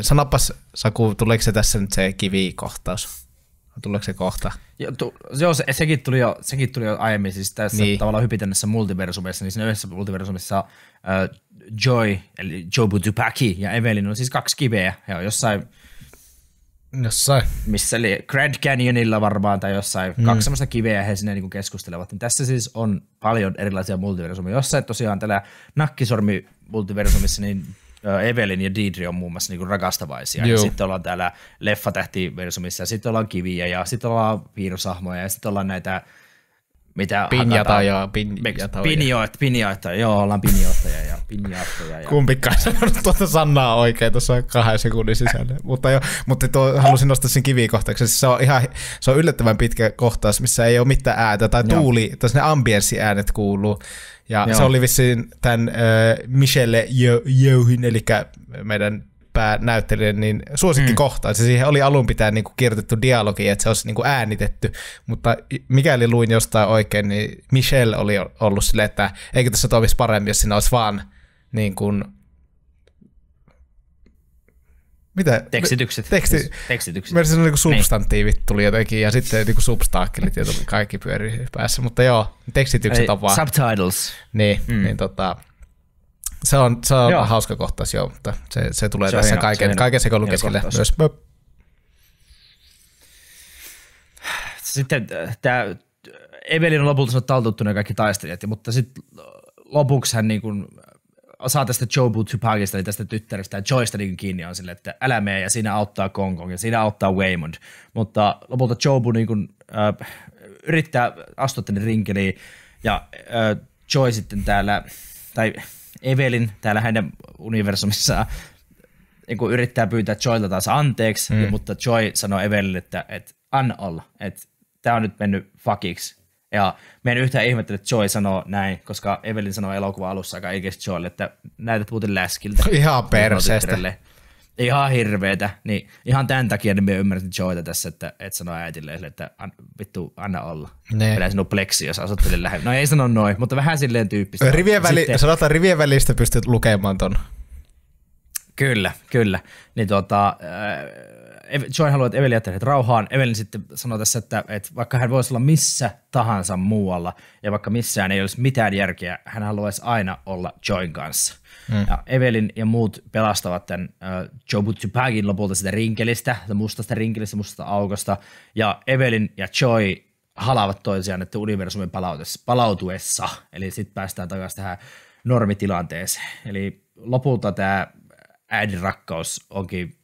Sanopas Saku, tuleeko se tässä nyt se kivikohtaus? Tuleeko se kohta? Joo, tu, joo, se, sekin, tuli jo, sekin tuli jo aiemmin, siis tässä niin. tavallaan hypitännessä multiversumissa, niin siinä yhdessä multiversumissa uh, Joy, eli Joe Butupaki ja Evelyn on siis kaksi kiveä, ja jossain Jossain. Missä oli Grand Canyonilla varmaan tai jossain. Mm. Kaksi semmoista kiveä he sinne niin keskustelevat. Niin tässä siis on paljon erilaisia multiversumia. Jossain tosiaan tällä nakkisormi multiversumissa niin Evelyn ja Deidre on muun muassa niin rakastavaisia. Joo. Ja sitten ollaan täällä leffatähtiversumissa ja sitten ollaan kiviä ja sitten ollaan piirrosahmoja ja sitten ollaan näitä mitä Pinjata ja pin, pinjoit, pinjoit, joo, ollaan pinjoittajia ja pinjoittajia. Ja... Kumpikaan sanonut tuota sanaa oikein tuossa kahden sekunnin sisällä. mutta, jo, mutta tuo, halusin nostaa sen kivikohtaksi. Siis se on ihan se on yllättävän pitkä kohtaus, missä ei ole mitään ääntä tai joo. tuuli, tai ne äänet kuuluu. Ja joo. se oli vissiin tämän äh, Michelle Jö, Jöhin, eli meidän päänäyttelijän niin suosikkikohtaus. Hmm. Mm. Se siihen oli alun pitää niin kuin kirjoitettu dialogi, että se olisi niin kuin äänitetty, mutta mikäli luin jostain oikein, niin Michelle oli ollut sille, että eikö tässä toimisi paremmin, jos siinä olisi vaan niin kuin mitä? Tekstitykset. Teksti, siis tekstitykset. sanoin, niinku niin substantiivit tuli jotenkin ja sitten niin substaakkelit ja kaikki pyöri päässä, mutta joo, tekstitykset Eli, on vaan. Subtitles. Niin, mm. niin tota, se on, se on joo. hauska kohtaus, joo, mutta se, se tulee se tässä hieno, kaiken, se kaiken sekoilun keskelle myös. Sitten äh, tämä Evelin on lopulta sanottu taltuttuna kaikki taistelijat, mutta sitten äh, lopuksi hän niin kuin äh, saa tästä Joe Tupakista, eli tästä tyttärestä, ja Joista niin kiinni on silleen, että älä mene, ja siinä auttaa Kong ja siinä auttaa Waymond. Mutta lopulta Jobu niin kuin, äh, yrittää astua tänne rinkeliin, ja äh, Joy sitten täällä, tai Evelin täällä hänen universumissaan niin kuin yrittää pyytää Joylta taas anteeksi, mm. mutta Joy sanoo Evelille, että, että anna olla, että tämä on nyt mennyt fakiksi. Ja me en yhtään ihmettele, että Joy sanoo näin, koska Evelin sanoo elokuva alussa aika ikäisesti Joylle, että näytät muuten läskiltä. Ihan niin perseestä ihan hirveetä, niin ihan tämän takia niin me ymmärsin Joita tässä, että et sano äitille, että an, vittu, anna olla. Ne. sinun pleksi, jos asuttelin lähellä. No ei sano noin, mutta vähän silleen tyyppistä. Rivien väli, Sitten, sanotaan rivien välistä pystyt lukemaan ton. Kyllä, kyllä. Niin tota, äh, Joy haluaa, että Evelin jättää rauhaan. Evelin sitten sanoo tässä, että, että vaikka hän voisi olla missä tahansa muualla ja vaikka missään ei olisi mitään järkeä, hän haluaisi aina olla Joyn kanssa – Mm. Ja Evelin ja muut pelastavat tämän uh, Joe Tupagin lopulta sitä rinkelistä, mustasta rinkelistä, mustasta aukosta. Ja Evelin ja Joy halavat toisiaan, että universumin palautuessa. Eli sitten päästään takaisin tähän normitilanteeseen. Eli lopulta tämä äidin rakkaus onkin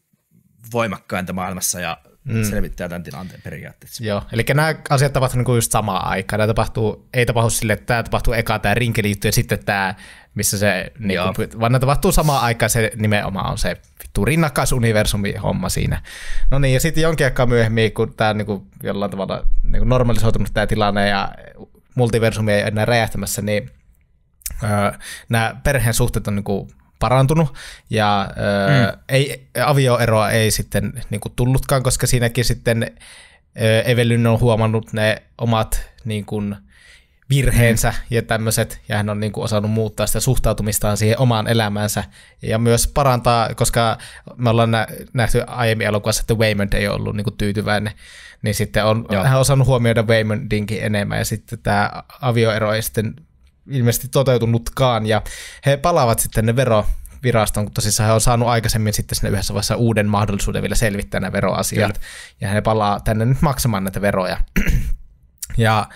voimakkainta maailmassa ja mm. selvittää tämän tilanteen periaatteessa. Joo, eli nämä asiat tapahtuu niin kuin just samaan aikaan. Nämä tapahtuu, ei tapahdu sille, että tämä tapahtuu eka tämä rinkeliitty ja sitten tämä, missä se, niin kuin, vaan nämä tapahtuu samaan aikaan, se nimenomaan on se vittu rinnakkaisuniversumi homma siinä. No niin, ja sitten jonkin aikaa myöhemmin, kun tämä niin kuin, jollain tavalla niin kuin normalisoitunut tämä tilanne ja multiversumi ei enää räjähtämässä, niin öö, nämä perheen suhteet on niin kuin, parantunut ja ö, mm. ei, avioeroa ei sitten niin kuin tullutkaan, koska siinäkin sitten ö, Evelyn on huomannut ne omat niin kuin, virheensä mm. ja tämmöiset, ja hän on niin kuin osannut muuttaa sitä suhtautumistaan siihen omaan elämäänsä, ja myös parantaa, koska me ollaan nä- nähty aiemmin elokuvassa, että Waymond ei ollut niin kuin tyytyväinen, niin sitten on, hän on osannut huomioida Waymondinkin enemmän, ja sitten tämä avioero ei sitten ilmeisesti toteutunutkaan, ja he palaavat sitten ne vero viraston, kun tosissaan he on saanut aikaisemmin sitten sinne yhdessä vaiheessa uuden mahdollisuuden vielä selvittää nämä veroasiat. Kyllä. Ja he palaa tänne nyt maksamaan näitä veroja. ja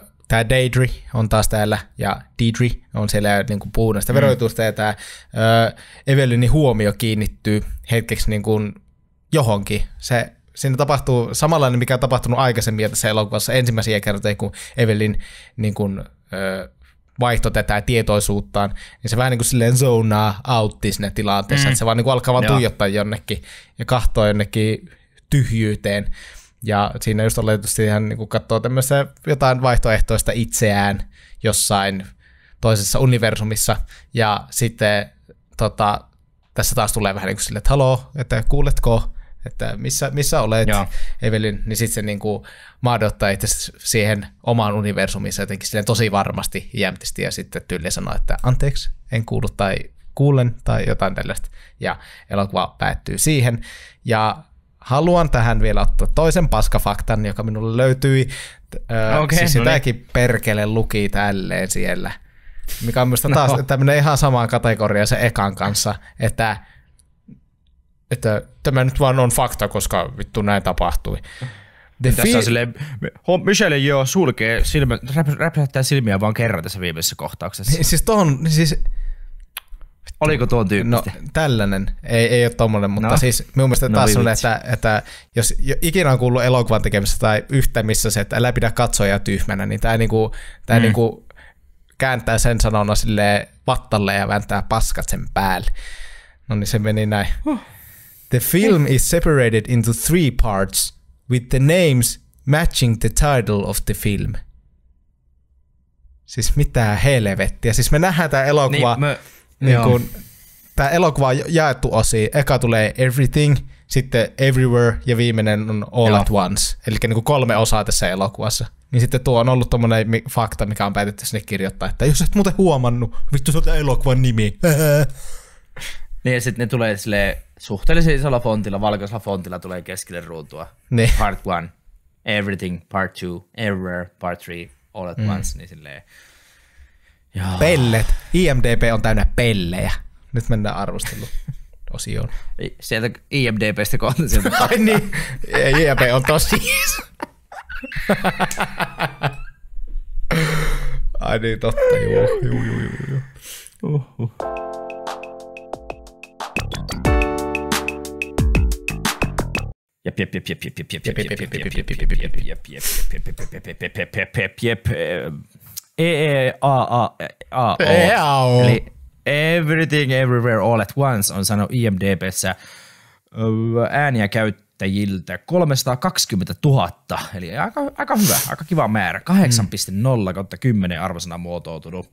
ö, tämä Deidre on taas täällä, ja Deidre on siellä niin kuin puhunut sitä mm. veroitusta, ja tämä ö, Evelynin huomio kiinnittyy hetkeksi niin kuin johonkin. Se siinä tapahtuu samanlainen, mikä on tapahtunut aikaisemmin tässä elokuvassa ensimmäisiä kertoja, kun Evelin niin kuin, ö, vaihto tätä tietoisuuttaan, niin se vähän niin kuin silleen zonaa autti sinne tilanteessa, mm. että se vaan niin kuin alkaa vaan Joo. tuijottaa jonnekin ja kahtoa jonnekin tyhjyyteen. Ja siinä just oletusti ihan niin kuin katsoa tämmöistä jotain vaihtoehtoista itseään jossain toisessa universumissa. Ja sitten tota, tässä taas tulee vähän niin kuin silleen, että haloo, että kuuletko, että missä, missä olet, Joo. Evelyn, niin sitten se niin kuin mahdottaa itse siihen omaan universumissa jotenkin silleen tosi varmasti jämtisti ja sitten tyyli sanoo, että anteeksi, en kuulu tai kuulen tai jotain tällaista. Ja elokuva päättyy siihen. Ja haluan tähän vielä ottaa toisen paskafaktan, joka minulle löytyi. Öö, okay, siis no niin. sitäkin niin. perkele luki tälleen siellä. Mikä on minusta taas no. tämmöinen ihan samaan kategoriaan se ekan kanssa, että että tämä nyt vaan on fakta, koska vittu näin tapahtui. The tässä fi- on silleen, Michelle jo sulkee silmä, räp, silmiä vaan kerran tässä viimeisessä kohtauksessa. Niin, siis tohon, siis... Oliko tuon tyyppistä? No, tällainen. Ei, ei ole tommonen, mutta no. siis minun mielestä no, taas on, että, että, jos ikinä on kuullut elokuvan tekemistä tai yhtä missä se, että älä pidä katsoja tyhmänä, niin tämä niinku, tää mm. niinku kääntää sen sanona sille vattalle ja vääntää paskat sen päälle. No niin se meni näin. Huh. The film is separated into three parts, with the names matching the title of the film. Siis mitä helvettiä. Siis me nähdään tämä elokuva, niin, mä, niin kun, tämä elokuva on jaettu osiin. Eka tulee Everything, sitten Everywhere ja viimeinen on All Joo. at Once. Eli niin kolme osaa tässä elokuvassa. Niin sitten tuo on ollut tommonen fakta, mikä on päätetty sinne kirjoittaa, että jos et muuten huomannut, vittu se on elokuvan nimi. Niin ja sitten ne tulee sille suhteellisen isolla fontilla, valkoisella fontilla tulee keskelle ruutua. Niin. Part one, everything, part two, everywhere, part three, all at mm. once, niin silleen. Joo. Pellet. IMDP on täynnä pellejä. Nyt mennään arvosteluun osioon. Sieltä IMDBstä kohta sieltä. Ai niin, IMDb on tosi iso. Ai niin, totta, joo, joo, joo, joo. joo. Uhuh. Jep, jep, jep, jep, jep, jep, jep, jep, jep, jep, jep, jep, jep, Everything Everywhere All at Once on sanonut IMDBssä ääniä käyttäjiltä 320 000, eli aika, aika hyvä, aika kiva määrä, 8.0 kautta 10 arvosana muotoutunut.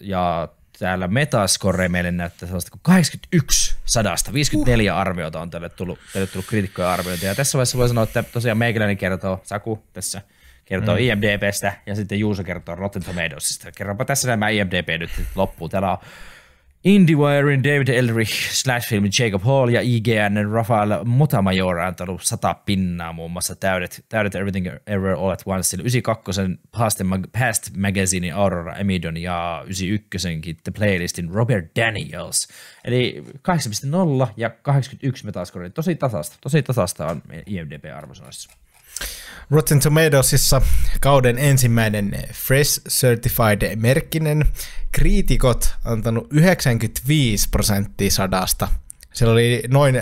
Ja täällä Metascore meille näyttää sellaista kuin 81 sadasta. 54 uh. arviota on tälle tullut, tälle tullut kriitikkoja arvioita. Ja tässä vaiheessa voi sanoa, että tosiaan meikäläinen kertoo, Saku tässä kertoo mm. IMDBstä ja sitten Juuso kertoo Rotten Tomatoesista. Kerropa tässä nämä IMDB nyt loppuun. Täällä on IndieWirein David Elrich, slash Jacob Hall ja IGN Rafael Motamajor on antanut sata pinnaa muun muassa täydet, täydet Everything Ever All at Once, 92 Past, Past Magazinein Aurora Emidon ja 91 The Playlistin Robert Daniels. Eli 8.0 ja 81 metaskori, tosi tasasta, tosi tasasta on IMDb-arvosanoissa. Rotten Tomatoesissa kauden ensimmäinen Fresh Certified-merkkinen kriitikot antanut 95 prosenttia sadasta. Se oli noin,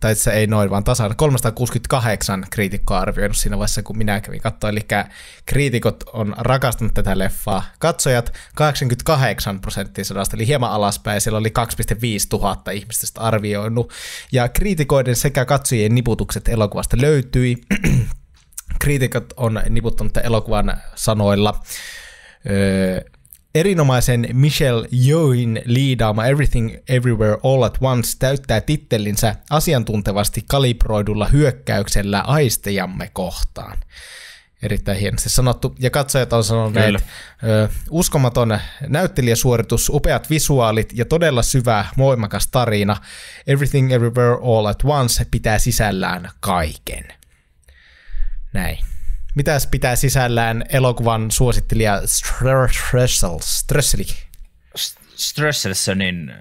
tai se ei noin, vaan tasan 368 kriitikkoa arvioinut siinä vaiheessa, kun minä kävin katsoa. Eli kriitikot on rakastanut tätä leffaa. Katsojat 88 prosenttia sadasta, eli hieman alaspäin. Siellä oli 2,5 tuhatta ihmistä sitä arvioinut. Ja kriitikoiden sekä katsojien niputukset elokuvasta löytyi kriitikot on niputtanut elokuvan sanoilla. Öö, erinomaisen Michelle Yeohin liidaama Everything Everywhere All at Once täyttää tittelinsä asiantuntevasti kalibroidulla hyökkäyksellä aistejamme kohtaan. Erittäin hienosti sanottu. Ja katsojat on sanoneet, Kyllä. Ö, uskomaton näyttelijäsuoritus, upeat visuaalit ja todella syvä, voimakas tarina. Everything Everywhere All at Once pitää sisällään kaiken. Näin. Mitäs pitää sisällään elokuvan suosittelija Strössel, Strösseli? Strösselsonin äh,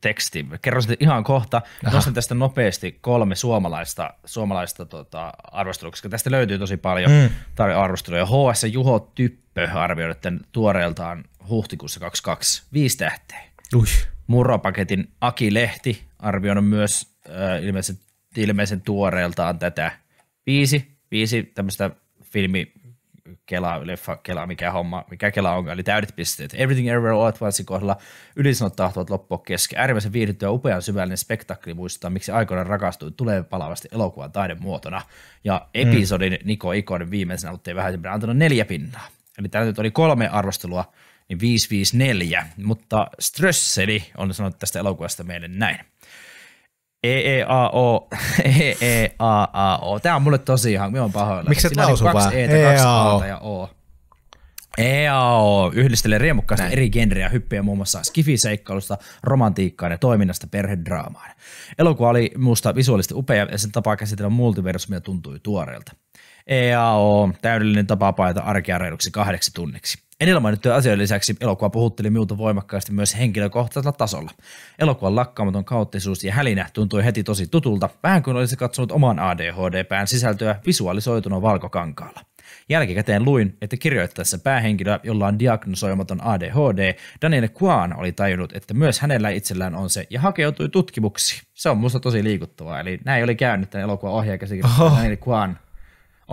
teksti. Kerron sitten ihan kohta. Nostan tästä nopeasti kolme suomalaista, suomalaista tota, arvostelua, koska tästä löytyy tosi paljon mm. arvosteluja. HS Juho Typpö arvioi tuoreeltaan huhtikuussa 22. Viisi tähteä. Ui. Muropaketin Aki Lehti arvioinut myös äh, ilmeisen, ilmeisen tuoreeltaan tätä. Viisi viisi tämmöistä filmi Kela, leffa, Kela, mikä homma, mikä Kela on, eli täydet pisteet. Everything Everywhere All at Once kohdalla ylisanot tahtovat loppua kesken. Äärimmäisen viihdyttyä upean syvällinen spektakli muistuttaa, miksi aikoinaan rakastui tulee palavasti elokuvan taidemuotona. Ja episodin mm. Niko Ikonen viimeisenä oltiin vähän antanut neljä pinnaa. Eli täällä nyt oli kolme arvostelua, niin 554, mutta Strösseli on sanonut tästä elokuvasta meille näin. E-E-A-O, E-E-A-A-O. tämä on mulle tosi ihan, minä on pahoilla. Miksi et lausu vaan? e kaksi a ja O. EAO yhdistelee riemukkaasti eri genrejä hyppiä muun muassa skifiseikkailusta, romantiikkaan ja toiminnasta perhedraamaan. Elokuva oli musta visuaalisesti upea ja sen tapaa käsitellä multiversumia tuntui tuoreelta. EAO o täydellinen tapa paeta arkea reiluksi kahdeksi tunniksi. Edellä mainittujen asioiden lisäksi elokuva puhutteli minulta voimakkaasti myös henkilökohtaisella tasolla. Elokuvan lakkaamaton kaoottisuus ja hälinä tuntui heti tosi tutulta, vähän kuin olisi katsonut oman ADHD-pään sisältöä visualisoituna valkokankaalla. Jälkikäteen luin, että kirjoittaessa päähenkilöä, jolla on diagnosoimaton ADHD, Daniel Kwan oli tajunnut, että myös hänellä itsellään on se ja hakeutui tutkimuksiin. Se on musta tosi liikuttavaa, eli näin oli käynyt tämän elokuvan ohjaajakäsikirjoittaja Daniel Kwan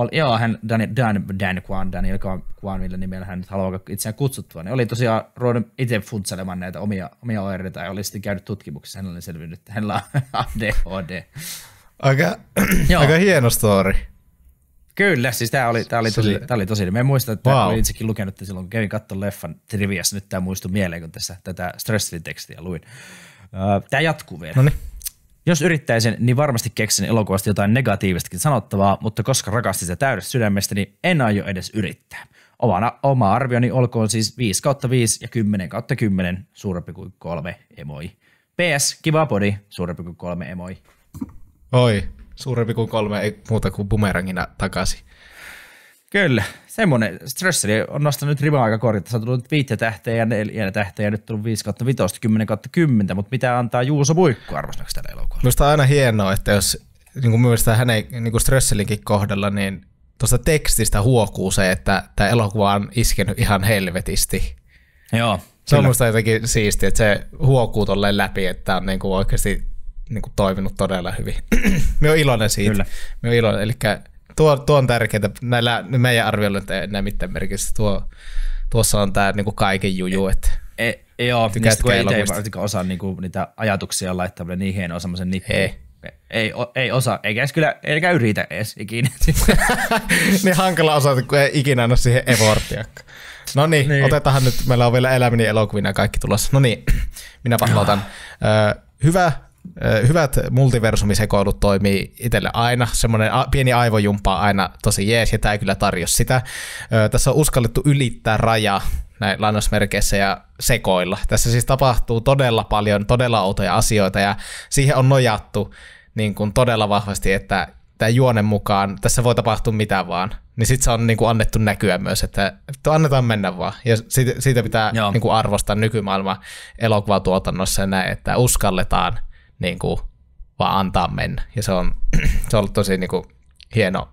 oli, joo, hän, Dan, Dan, Dan Kwan, Daniel Kwan, millä nimellä hän nyt haluaa itseään kutsuttua, niin oli tosiaan ruvennut itse funtsailemaan näitä omia, omia oireita ja oli sitten käynyt tutkimuksessa, hän oli selvinnyt, että hänellä on ADHD. Aika, joo. aika hieno story. Kyllä, siis tämä oli, tää oli, tosi, oli tosi, mä en muista, että wow. olin itsekin lukenut, että silloin kun kävin katsomaan leffan triviassa, nyt tämä muistui mieleen, kun tässä tätä tekstiä luin. Tämä jatkuu vielä. Noniin. Jos yrittäisin, niin varmasti keksin elokuvasta jotain negatiivistakin sanottavaa, mutta koska rakastin sitä täydestä niin en aio edes yrittää. Omana, oma arvioni olkoon siis 5 kautta 5 ja 10 kautta 10 suurempi kuin kolme emoi. PS, kiva podi, suurempi kuin kolme emoi. Oi, suurempi kuin kolme, ei muuta kuin bumerangina takaisin. Kyllä, semmoinen. stressi on nostanut rimaa aika korjata. Se on tullut viittä tähteä ja neljä tähteä ja nyt tullut 5 kautta 5, 10 kautta 10, mutta mitä antaa Juuso Buikku arvostaksi tällä elokuvalla? Minusta on aina hienoa, että jos niin kuin myös hänen niin kuin stressilinkin kohdalla, niin tuosta tekstistä huokuu se, että tämä elokuva on iskenyt ihan helvetisti. Joo. Se on minusta jotenkin siistiä, että se huokuu tolleen läpi, että on niin kuin oikeasti niin kuin toiminut todella hyvin. Me on iloinen siitä. Kyllä. Me on iloinen. Eli tuo, tuo on tärkeää. Näillä meidän arvioilla ei enää mitään merkitystä. Tuo, tuossa on tämä niinku kaiken juju. Että e, e, joo, niistä kun ei itse osaa niinku, niitä ajatuksia laittaa niin hienoa semmoisen nippiin. Ei. Ei, ei osaa, eikä edes kyllä, eikä yritä edes ikinä. niin hankala osata, kun ei ikinä anna siihen evorttia. No niin, niin, otetaan nyt, meillä on vielä elämäni elokuvina kaikki tulossa. No niin, minä pallotan. Ah. hyvä hyvät multiversumisekoilut toimii itselle aina, semmoinen pieni aivojumppa aina tosi jees, ja tämä kyllä tarjosi sitä. Tässä on uskallettu ylittää raja näin lainausmerkeissä ja sekoilla. Tässä siis tapahtuu todella paljon todella outoja asioita, ja siihen on nojattu niin kuin todella vahvasti, että tämän juonen mukaan tässä voi tapahtua mitä vaan. Niin sitten se on niin kuin annettu näkyä myös, että, että annetaan mennä vaan. Ja siitä, siitä pitää niin kuin arvostaa nykymaailman elokuvatuotannossa näin, että uskalletaan – niin kuin, vaan antaa mennä. Ja se on, se on ollut tosi niin kuin, hieno,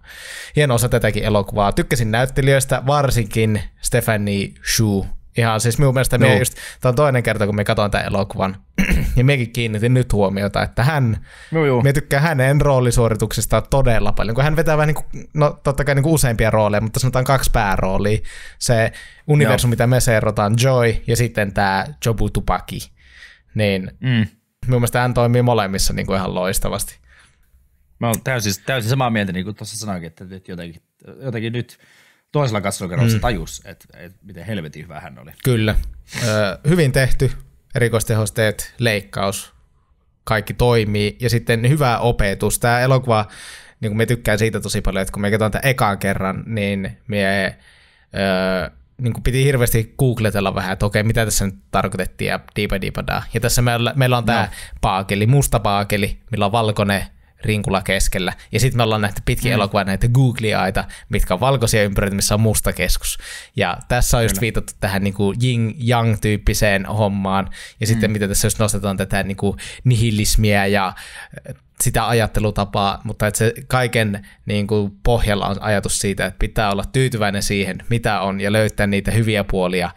hieno osa tätäkin elokuvaa. Tykkäsin näyttelijöistä, varsinkin Stephanie Shu. Ihan siis minun mielestä no. just, tämä on toinen kerta, kun me katsoin tämän elokuvan, ja minäkin kiinnitin nyt huomiota, että hän, no joo. minä tykkään hänen roolisuorituksista todella paljon, kun hän vetää vähän niin kuin, no totta kai niin kuin useampia rooleja, mutta sanotaan kaksi pääroolia. Se universum, no. mitä me seurataan, Joy, ja sitten tämä Jobu Tupaki. Niin mm mun mielestä hän toimii molemmissa niin kuin ihan loistavasti. Mä oon täysin, täysin samaa mieltä, niin kuin tuossa sanoinkin, että nyt jotenkin, jotenkin nyt toisella katsojakerralla mm. tajus, että, että miten helvetin hyvä hän oli. Kyllä. Ö, hyvin tehty, erikoistehosteet, leikkaus, kaikki toimii ja sitten hyvä opetus. Tämä elokuva, niin kuin me tykkään siitä tosi paljon, että kun me katsotaan tämän ekaan kerran, niin me niin kuin piti hirveästi googletella vähän, että okei, mitä tässä nyt tarkoitettiin ja diipa diipa Ja tässä meillä, meillä on no. tämä paakeli, musta paakeli, millä on valkoinen rinkula keskellä. Ja sitten me ollaan nähty pitkin mm. elokuvaa näitä googliaita, mitkä on valkoisia ympyröitä, missä on musta keskus. Ja tässä on just Kyllä. viitattu tähän niin kuin Ying yang tyyppiseen hommaan. Ja mm. sitten mitä tässä just nostetaan tätä niin kuin nihilismiä ja äh, sitä ajattelutapaa, mutta että se kaiken niin kuin, pohjalla on ajatus siitä, että pitää olla tyytyväinen siihen, mitä on, ja löytää niitä hyviä puolia –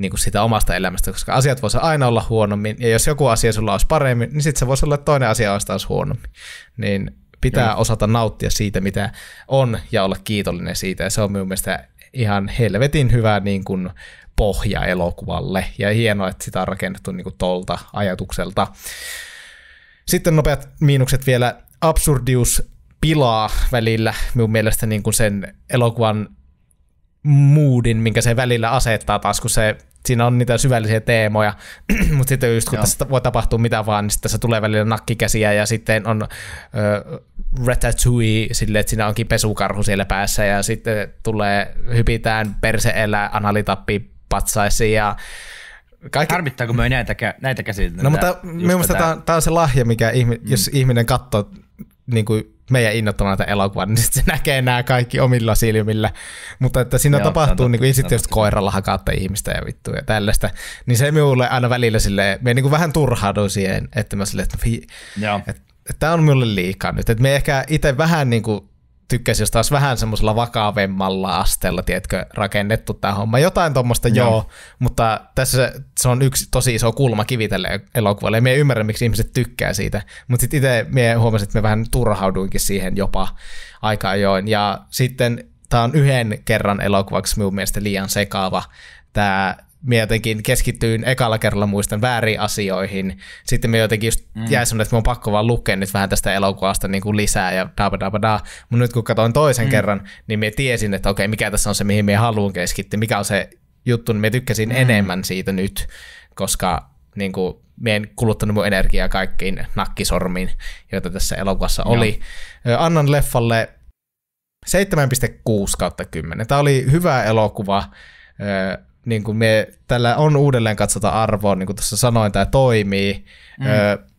niin kuin sitä omasta elämästä, koska asiat voisi aina olla huonommin, ja jos joku asia sulla olisi paremmin, niin sitten se voisi olla, että toinen asia olisi taas huonommin. Niin pitää Joo. osata nauttia siitä, mitä on, ja olla kiitollinen siitä, ja se on minun mielestä ihan helvetin hyvä niin kuin, pohja elokuvalle, ja hienoa, että sitä on rakennettu niin kuin, tolta ajatukselta. Sitten nopeat miinukset vielä, absurdius pilaa välillä minun mielestä niin kuin sen elokuvan moodin, minkä se välillä asettaa taas, kun se siinä on niitä syvällisiä teemoja, mutta sitten just kun Joo. tässä voi tapahtua mitä vaan, niin tässä tulee välillä nakkikäsiä ja sitten on äh, ratatouille silleen, että siinä onkin pesukarhu siellä päässä ja sitten tulee, hypitään perseellä analitappi patsaisi ja kaikki... Harmittaako me näitä, näitä käsitellä? No mutta minusta tämä, tämä on se lahja, mikä ihmi, mm. jos ihminen katsoo niin kuin meidän innoittamana tätä elokuvaa, niin sitten se näkee nämä kaikki omilla silmillä. Mutta että siinä Joo, tapahtuu, niin kuin, sitten koiralla hakaatte ihmistä ja vittua ja tällaista, niin se minulle aina välillä silleen, me niin kuin vähän turhaudu siihen, että mä silleen, että, että, että tämä on minulle liikaa nyt. Että me ehkä itse vähän niin kuin tykkäsin, jos taas vähän semmoisella vakavemmalla asteella, tiedätkö, rakennettu tämä homma. Jotain tuommoista no. joo, mutta tässä se on yksi tosi iso kulmakivi tälle e- elokuvalle, ja minä ymmärrän, miksi ihmiset tykkää siitä. Mutta sitten itse me huomasin, että me vähän turhauduinkin siihen jopa aika ajoin. Ja sitten tämä on yhden kerran elokuvaksi minun mielestä liian sekaava. Tämä me jotenkin keskityin ekalla kerralla muistan väärin asioihin. Sitten me jotenkin just mm. jäi semmoinen, että mun on pakko vaan lukea nyt vähän tästä elokuvasta niin kuin lisää ja da da da. Mutta nyt kun katsoin toisen mm. kerran, niin me tiesin, että okei, mikä tässä on se, mihin me haluan keskittyä, mikä on se juttu, niin me tykkäsin mm. enemmän siitä nyt, koska niin kuin, me en kuluttanut mun energiaa kaikkiin nakkisormiin, joita tässä elokuvassa Joo. oli. Annan leffalle 7,6 kautta 10. Tämä oli hyvä elokuva niin kuin me tällä on uudelleen katsota arvoa, niin kuin tuossa sanoin, tämä toimii. Mm.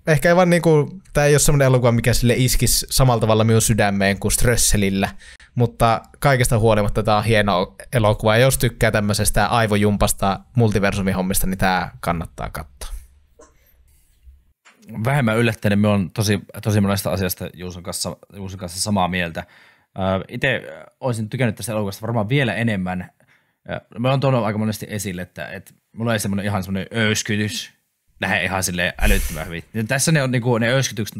ehkä ei vaan niin kuin, tämä ei ole semmoinen elokuva, mikä sille iskisi samalla tavalla minun sydämeen kuin Strösselillä, mutta kaikesta huolimatta tämä on hieno elokuva, ja jos tykkää tämmöisestä aivojumpasta multiversumihommista, niin tämä kannattaa katsoa. Vähemmän yllättäen, niin me on tosi, tosi monesta asiasta Juuson kanssa, Juuson kanssa samaa mieltä. Itse olisin tykännyt tästä elokuvasta varmaan vielä enemmän, ja mä oon tuonut aika monesti esille, että, että mulla ei semmoinen ihan semmoinen öyskytys lähde ihan sille älyttömän hyvin. Ja tässä ne, on, niin kuin, ne öyskytykset,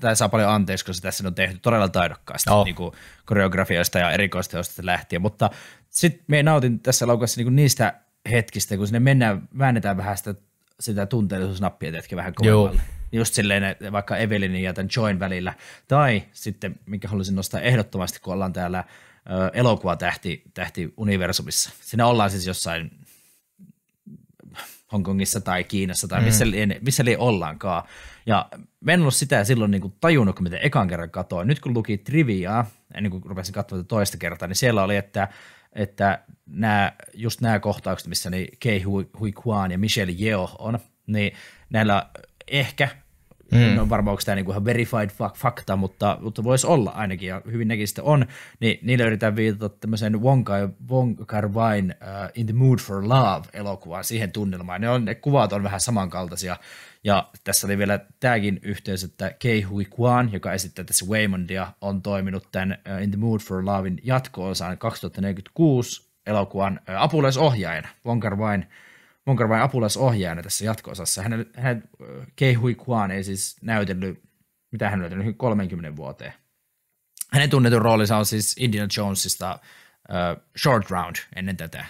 tämä saa paljon anteeksi, koska tässä ne on tehty todella taidokkaasti oh. niin kuin koreografiasta ja erikoisteosta lähtien, mutta sitten me nautin tässä laukassa niin niistä hetkistä, kun sinne mennään, väännetään vähän sitä, sitä tunteellisuusnappia, tietenkin vähän kovemmalle. Just silleen vaikka Evelinin ja tämän Join välillä. Tai sitten, minkä haluaisin nostaa ehdottomasti, kun ollaan täällä elokuva tähti, universumissa. Siinä ollaan siis jossain Hongkongissa tai Kiinassa tai missä, mm. liian, missä liian ollaankaan. Ja mä en ollut sitä silloin niin kuin tajunnut, kun miten ekan kerran katoin. Nyt kun luki Triviaa, ennen kuin rupesin katsomaan toista kertaa, niin siellä oli, että, että nämä, just nämä kohtaukset, missä niin Kei Hui Kwan ja Michelle Yeoh on, niin näillä ehkä Mm. No varmaan onko tämä niinku ihan verified fakta, mutta, mutta voisi olla ainakin, ja hyvin nekin sitten on. Niin niillä yritetään viitata tämmöiseen Wong, Kai, Wong uh, äh, In the Mood for Love-elokuvaan, siihen tunnelmaan. Ne, on, ne kuvat on vähän samankaltaisia. Ja tässä oli vielä tämäkin yhteys, että Kei Hui Kwan, joka esittää tässä Waymondia, on toiminut tämän uh, äh, In the Mood for Lovein jatko-osaan 2046 elokuvan uh, apulaisohjaajana. Wong Kar Monkarvain apulaisohjaajana tässä jatko-osassa. Hän, hänet Kehui Kwan ei siis näytellyt, mitä hän näytellyt 30 niin vuoteen. Hänen tunnetun roolinsa on siis Indiana Jonesista uh, Short Round ennen tätä.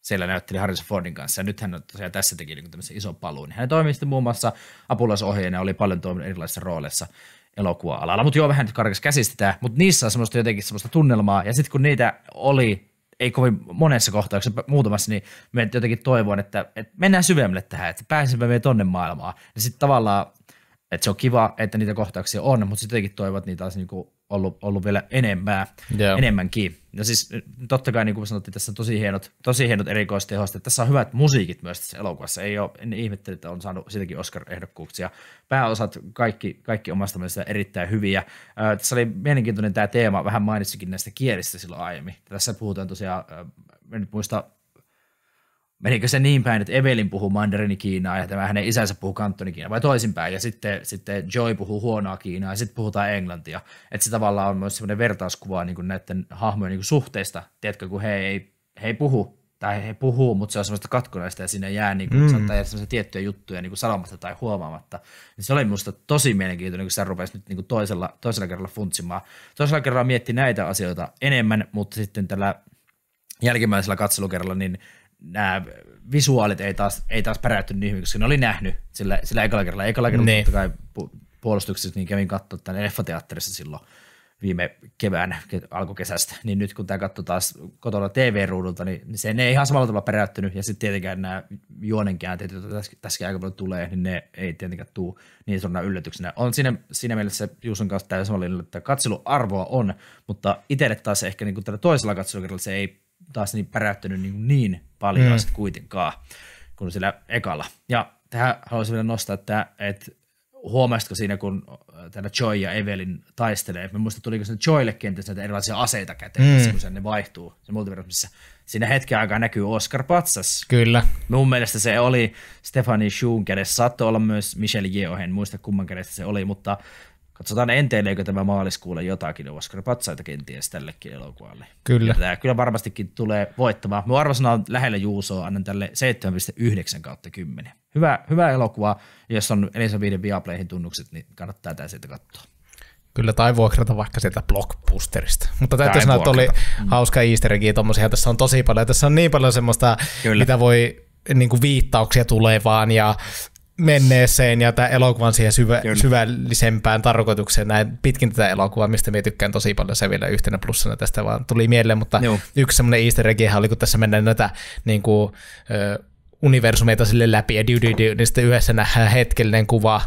Siellä näytteli Harrison Fordin kanssa ja nyt hän on tosiaan tässä teki niin tämmöisen ison paluun. Hän toimii sitten muun muassa ja oli paljon toiminut erilaisissa rooleissa elokuva-alalla, mutta joo, vähän nyt karkas käsistä mutta niissä on semmoista jotenkin semmoista tunnelmaa, ja sitten kun niitä oli ei kovin monessa kohtauksessa, muutamassa, niin me jotenkin toivon, että, että mennään syvemmälle tähän, että pääsemme me tonne maailmaan. Ja sitten tavallaan, että se on kiva, että niitä kohtauksia on, mutta sitten jotenkin että niitä taas niinku ollut, ollut vielä enemmän, yeah. enemmänkin. Ja siis eh, totta kai, niin kuin sanottiin, tässä on tosi hienot, tosi hienot erikoistehosteet. Tässä on hyvät musiikit myös tässä elokuvassa. Ei ole, en ihmettele, että on saanut sitäkin Oscar-ehdokkuuksia. Pääosat, kaikki, kaikki omasta mielestä erittäin hyviä. Äh, tässä oli mielenkiintoinen tämä teema, vähän mainitsikin näistä kielistä silloin aiemmin. Tässä puhutaan tosiaan, äh, en nyt muista menikö se niin päin, että Evelin puhuu mandarini Kiinaa ja tämä hänen isänsä puhuu kantoni Kiinaa vai toisinpäin ja sitten, sitten Joy puhuu huonoa Kiinaa ja sitten puhutaan englantia. Että se tavallaan on myös semmoinen vertauskuva niin kuin näiden hahmojen niin kuin suhteista, tiedätkö, kun he ei, he ei puhu tai he puhuu, mutta se on semmoista katkonaista ja sinne jää, niin kuin, mm. saattaa jäädä semmoisia tiettyjä juttuja niin kuin sanomatta tai huomaamatta. Niin se oli minusta tosi mielenkiintoinen, kun sä rupesi nyt niin kuin toisella, toisella kerralla funtsimaan. Toisella kerralla mietti näitä asioita enemmän, mutta sitten tällä jälkimmäisellä katselukerralla, niin nämä visuaalit ei taas, ei taas päräytty niin hyvin, koska ne oli nähnyt sillä, sillä ekalla kerralla. Ekalla kerralla niin. totta kai puolustuksessa niin kävin katsoa tämän leffateatterissa silloin viime kevään alkukesästä, niin nyt kun tämä katsoo taas kotona TV-ruudulta, niin, niin se ne ei ihan samalla tavalla peräyttynyt, ja sitten tietenkään nämä juonenkäänteet, joita tässäkin aika paljon tulee, niin ne ei tietenkään tule niin sanotaan yllätyksenä. On siinä, siinä mielessä Juuson kanssa täysin samalla että katseluarvoa on, mutta itselle taas ehkä niin kuin tällä toisella katselukerralla se ei taas niin päräyttänyt niin, niin paljon mm. sitten kuitenkaan kuin sillä ekalla. Ja tähän haluaisin vielä nostaa, että, että huomasitko siinä, kun äh, tänä Joy ja Evelin taistelee, että muista tuliko sinne Joylle kenties näitä erilaisia aseita käteen, mm. kun se ne vaihtuu se multiversumissa. Siinä hetken aikaa näkyy Oscar Patsas. Kyllä. Mun mielestä se oli Stefani Shun kädessä, saattoi olla myös Michelle Yeohen, muista kumman kädessä se oli, mutta Katsotaan enteileekö tämä maaliskuulle jotakin, olisiko patsaita kenties tällekin elokuvalle. Kyllä. Ja tämä kyllä varmastikin tulee voittamaan. Mä arvosana on lähellä Juusoa, annan tälle 7,9 kautta 10. Hyvä, hyvä elokuva, jos on Elisa Viiden Viaplayin tunnukset, niin kannattaa tämä sieltä katsoa. Kyllä, tai vuokrata vaikka sieltä blockbusterista. Mutta täytyy sanoa, että oli mm. hauska easter tuommoisia. tässä on tosi paljon. Tässä on niin paljon semmoista, Kyllä. mitä voi niin kuin viittauksia tulevaan ja menneeseen ja tämän elokuvan siihen syvä, syvällisempään tarkoitukseen näin pitkin tätä elokuvaa, mistä minä tykkään tosi paljon se vielä yhtenä plussana tästä vaan tuli mieleen, mutta Joo. yksi semmoinen easter eggihän oli, kun tässä mennään näitä niin kuin, ö, universumeita sille läpi ja diu, diu, diu, niin sitten yhdessä nähdään hetkellinen kuva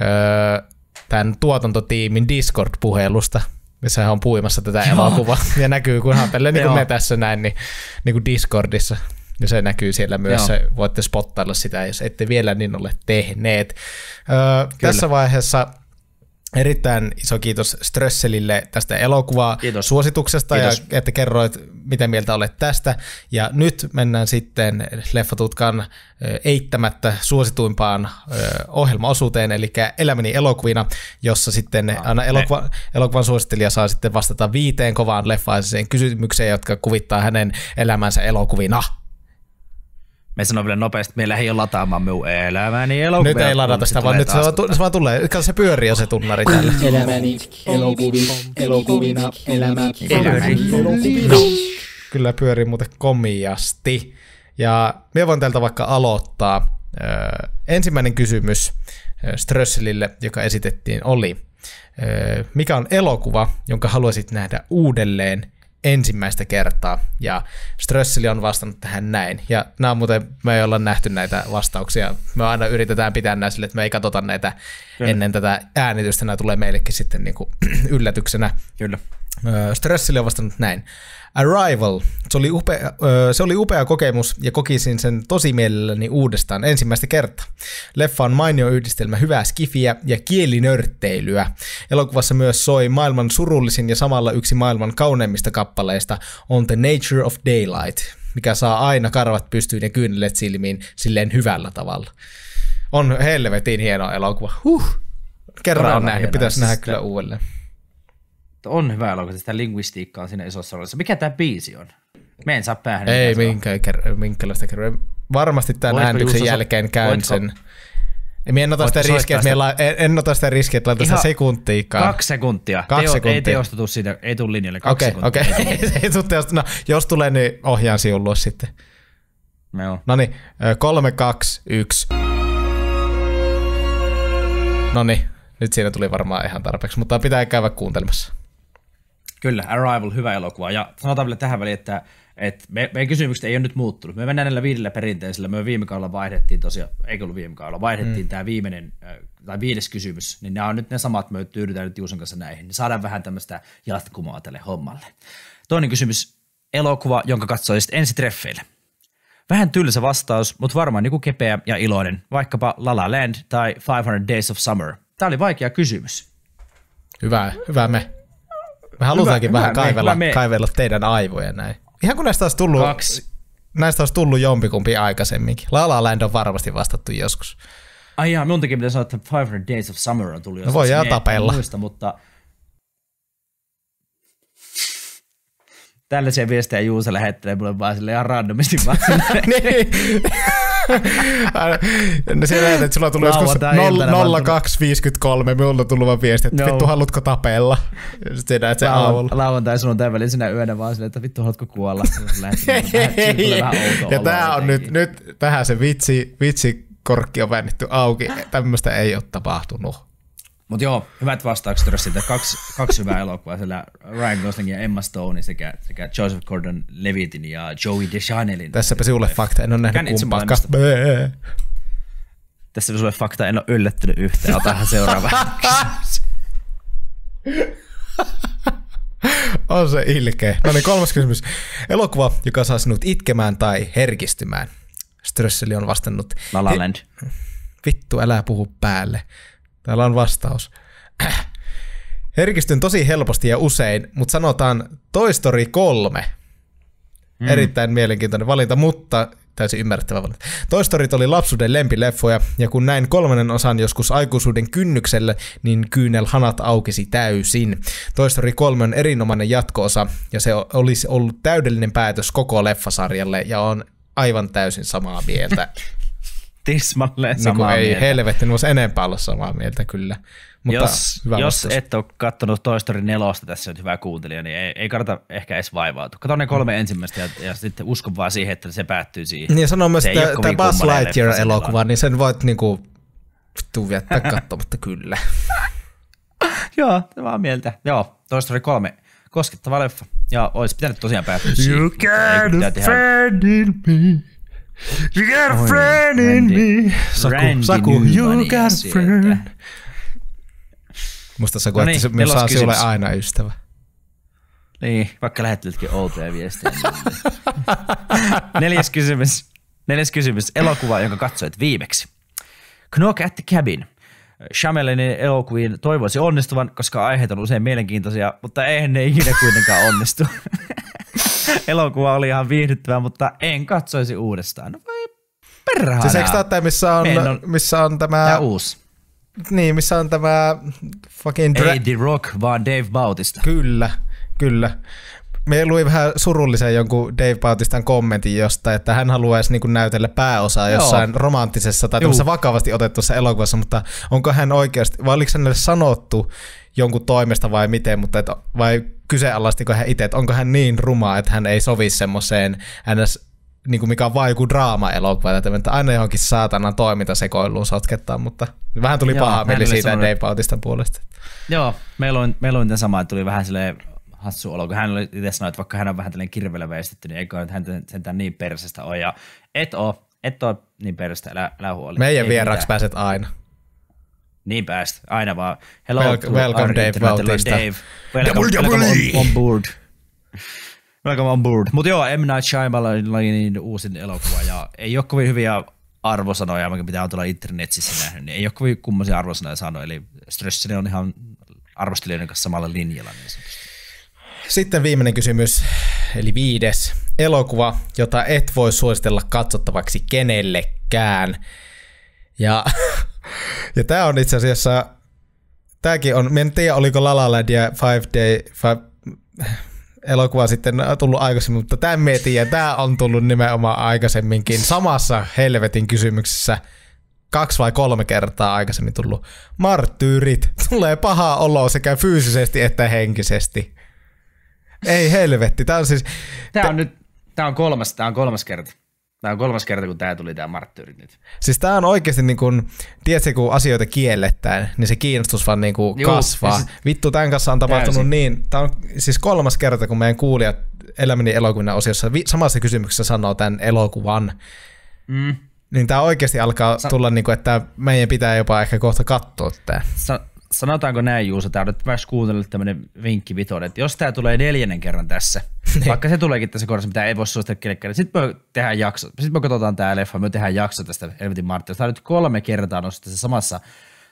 ö, tämän tuotantotiimin Discord-puhelusta missä hän on puimassa tätä elokuvaa. Ja näkyy, kun hän niin kuin me tässä näin, niin, niin kuin Discordissa. Ja se näkyy siellä myös, Joo. voitte spottailla sitä, jos ette vielä niin ole tehneet. Öö, tässä vaiheessa Erittäin iso kiitos Strösselille tästä elokuvaa kiitos. ja että kerroit, mitä mieltä olet tästä. Ja nyt mennään sitten Leffatutkan eittämättä suosituimpaan ohjelmaosuuteen, eli Elämäni elokuvina, jossa sitten aina elokuva, elokuvan suosittelija saa sitten vastata viiteen kovaan leffaiseen kysymykseen, jotka kuvittaa hänen elämänsä elokuvina. Me sanoin vielä nopeasti, me lähdin jo lataamaan minun elämäni elokuvia. Nyt ei ladata sitä, vaan nyt se, vaan, se vaan tulee. Kato se pyörii jo se tunnari täällä. Elämäni elokuvina, elokuvina, Elämäni elokuvina. Kyllä pyörii muuten komiasti. Ja minä voin täältä vaikka aloittaa. ensimmäinen kysymys Strösselille, joka esitettiin, oli, mikä on elokuva, jonka haluaisit nähdä uudelleen ensimmäistä kertaa, ja Strösseli on vastannut tähän näin. Ja nämä on muuten, me ei olla nähty näitä vastauksia. Me aina yritetään pitää nämä sille, että me ei katsota näitä Kyllä. ennen tätä äänitystä, nämä tulee meillekin sitten niin kuin yllätyksenä. Kyllä. Strösseli on vastannut näin. Arrival. Se oli, upea, se oli upea kokemus ja kokisin sen tosi mielelläni uudestaan ensimmäistä kertaa. Leffa on mainio yhdistelmä hyvää skifiä ja kielinörtteilyä. Elokuvassa myös soi maailman surullisin ja samalla yksi maailman kauneimmista kappaleista On the Nature of Daylight, mikä saa aina karvat pystyyn ja kyynelet silmiin silleen hyvällä tavalla. On helvetin hieno elokuva. Huh. Kerran on nähnyt, pitäisi nähdä siis kyllä uudelleen on hyvä elokuva, sitä linguistiikkaa on siinä isossa roolissa. Mikä tämä biisi on? Me en saa päähän. Ei minkä minkälaista kerro? Varmasti tämän voitko äänityksen Juuso, jälkeen käyn voitko, sen. Minä en ota sitä riskiä, että la- en, en ota sitä riskiä, että laitan sitä Kaksi sekuntia. Kaksi Teo, sekuntia. Ei teosta tule siitä, ei tule linjalle. kaksi Okay, sekuntia. okay. ei tule teosta. No, jos tulee, niin ohjaan siulua sitten. No, no niin, kolme, kaksi, yksi. No niin, nyt siinä tuli varmaan ihan tarpeeksi, mutta pitää käydä kuuntelemassa. Kyllä, Arrival, hyvä elokuva. Ja sanotaan vielä tähän väliin, että, että me, meidän kysymykset ei ole nyt muuttunut. Me mennään näillä viidellä perinteisellä. Me viime kaudella vaihdettiin tosiaan, eikö ollut viime kaudella, vaihdettiin mm. tämä viimeinen äh, tai viides kysymys. Niin nämä on nyt ne samat, me tyydytään nyt Juusen kanssa näihin. Niin saadaan vähän tämmöistä jatkumoa tälle hommalle. Toinen kysymys, elokuva, jonka katsoisit ensi treffeille. Vähän tylsä vastaus, mutta varmaan joku niinku kepeä ja iloinen, vaikkapa La La Land tai 500 Days of Summer. Tämä oli vaikea kysymys. Hyvä, hyvä me. Me halutaankin hyvä, vähän hyvä, kaivella, me, kaivella teidän aivoja näin. Ihan kun näistä olisi tullut, Kaksi. näistä olisi tullut jompikumpi aikaisemminkin. La La Land on varmasti vastattu joskus. Ai jaa, minun takia pitää sanoa, että 500 Days of Summer on tullut. No voi jää niin, tapella. Muista, mutta tällaisia viestejä Juusa lähettelee mulle vaan sille ihan randomisti vaan. niin no se näet, että sulla tuli joskus 0253, minulla tullut vaan viesti, että no. vittu haluatko tapella? Sitten näet sen aamulla. Lauantai sunnuntai sinä yönä vaan silleen, että vittu haluatko kuolla? ja tää on nyt, nyt tähän se vitsi, vitsi korkki on väännetty auki. Tämmöistä ei ole tapahtunut. Mutta joo, hyvät vastaukset siitä. Kaksi, kaksi hyvää elokuvaa, siellä Ryan Gosling ja Emma Stone sekä, sekä Joseph Gordon-Levitin ja Joey DeChanelin. Tässäpä sinulle fakta, en ole nähnyt kumpaakaan. Tässä sulle fakta, en ole yllättynyt yhtään. Otahan seuraava. On se ilkeä. No niin, kolmas kysymys. Elokuva, joka saa sinut itkemään tai herkistymään. Strösseli on vastannut. La La Land. Vittu, älä puhu päälle. Täällä on vastaus. Herkistyn tosi helposti ja usein, mutta sanotaan Toy Story 3. Mm. Erittäin mielenkiintoinen valinta, mutta täysin ymmärrettävä valinta. Toy Story oli lapsuuden lempileffoja, ja kun näin kolmannen osan joskus aikuisuuden kynnyksellä, niin kyynel hanat aukesi täysin. Toy Story 3 on erinomainen jatkoosa, ja se olisi ollut täydellinen päätös koko leffasarjalle, ja on aivan täysin samaa mieltä. tismalleen niin samaa ei mieltä. helvetti, niin enempää olla samaa mieltä kyllä. Mutta jos, jos et ole katsonut Toy Story 4 tässä nyt hyvä kuuntelija, niin ei, ei kannata ehkä edes vaivautua. Kato ne kolme mm. ensimmäistä ja, ja sitten usko vaan siihen, että se päättyy siihen. Niin sanon myös, että tämä Buzz Lightyear-elokuva, niin sen voit niinku vittu viettää katsomatta kyllä. Joo, on mieltä. Joo, Toy Story 3, koskettava leffa. Ja olisi pitänyt tosiaan päättyä You can't me. You got a friend Randy. in me. Saku, Randy Saku, Nymani you got a friend. Musta Saku, no niin, että se saa sinulle aina ystävä. Niin, vaikka lähetteletkin outoja viestejä. Niin- Neljäs kysymys. Neljäs kysymys. Elokuva, jonka katsoit viimeksi. Knock at the Cabin. Shamelinin elokuviin toivoisi onnistuvan, koska aiheet on usein mielenkiintoisia, mutta eihän ne ikinä kuitenkaan onnistu. elokuva oli ihan viihdyttävä, mutta en katsoisi uudestaan. No voi perhana. Siis eikö tämä missä on, on, missä on tämä... Tämä uusi. Niin, missä on tämä fucking... Dra- Ei The Rock, vaan Dave Bautista. Kyllä, kyllä me luin vähän surullisen jonkun Dave Bautistan kommentin josta, että hän haluaisi niin näytellä pääosaa Joo. jossain romanttisessa tai Juh. vakavasti otetussa elokuvassa, mutta onko hän oikeasti, vai oliko hänelle sanottu jonkun toimesta vai miten, mutta et, vai kyseenalaistiko hän itse, että onko hän niin ruma, että hän ei sovi semmoiseen ns niin kuin mikä on vaan joku draama-elokuva, että aina johonkin saatanan toimintasekoiluun sotkettaa, mutta vähän tuli Joo, paha mieli siitä Dave Bautistan puolesta. Joo, meillä on, meillä on sama, että tuli vähän silleen hassu olo, kun hän oli itse sanoi, että vaikka hän on vähän tällainen kirvellä veistetty, niin eikö hän sentään niin persestä ole, ja et oo, et oo niin persestä, älä, älä huoli. Meidän vieraaksi pääset aina. Niin pääst, aina vaan. Hello, welcome, welcome Dave Bautista. Dave. Welcome, welcome on, on board. Welcome on board. Mutta joo, M. Night Shyamalanin uusin elokuva, ja ei ole kovin hyviä arvosanoja, mikä pitää tulla internetissä nähnyt, niin ei ole kovin kummoisia arvosanoja saanut, eli stressini on ihan arvostelijoiden kanssa samalla linjalla niin sanotusti. Sitten viimeinen kysymys, eli viides. Elokuva, jota et voi suositella katsottavaksi kenellekään. Ja, ja tämä on itse asiassa, tämäkin on, en tiedä oliko La La Land ja Five Day, five, elokuva sitten tullut aikaisemmin, mutta tämän mietin ja tämä on tullut nimenomaan aikaisemminkin samassa helvetin kysymyksessä kaksi vai kolme kertaa aikaisemmin tullut. Marttyyrit. Tulee paha olo sekä fyysisesti että henkisesti. Ei helvetti, tää on siis... Tämä on nyt, tää on kolmas, tää on kolmas kerta. Tämä on kolmas kerta, kun tämä tuli, tämä marttyyri nyt. Siis tämä on oikeasti, niin kun, tiedätkö, kun asioita kielletään, niin se kiinnostus vaan niin Juu, kasvaa. Siis, Vittu, tämän kanssa on tapahtunut täysin. niin. Tämä on siis kolmas kerta, kun meidän kuulijat elämäni elokuvan osiossa vi- samassa kysymyksessä sanoo tämän elokuvan. Mm. Niin tämä oikeasti alkaa Sa- tulla, niin kun, että meidän pitää jopa ehkä kohta katsoa tämä. Sa- sanotaanko näin Juusa, tämä on nyt myös kuunnellut tämmöinen vinkki vitoinen, että jos tämä tulee neljännen kerran tässä, niin. vaikka se tuleekin tässä kohdassa, mitä ei voi suosittaa kellekään, niin sitten me tehdään jakso, sitten me katsotaan tämä leffa, me tehdään jakso tästä Helvetin Marttinista. Tämä on nyt kolme kertaa nostettu tässä samassa,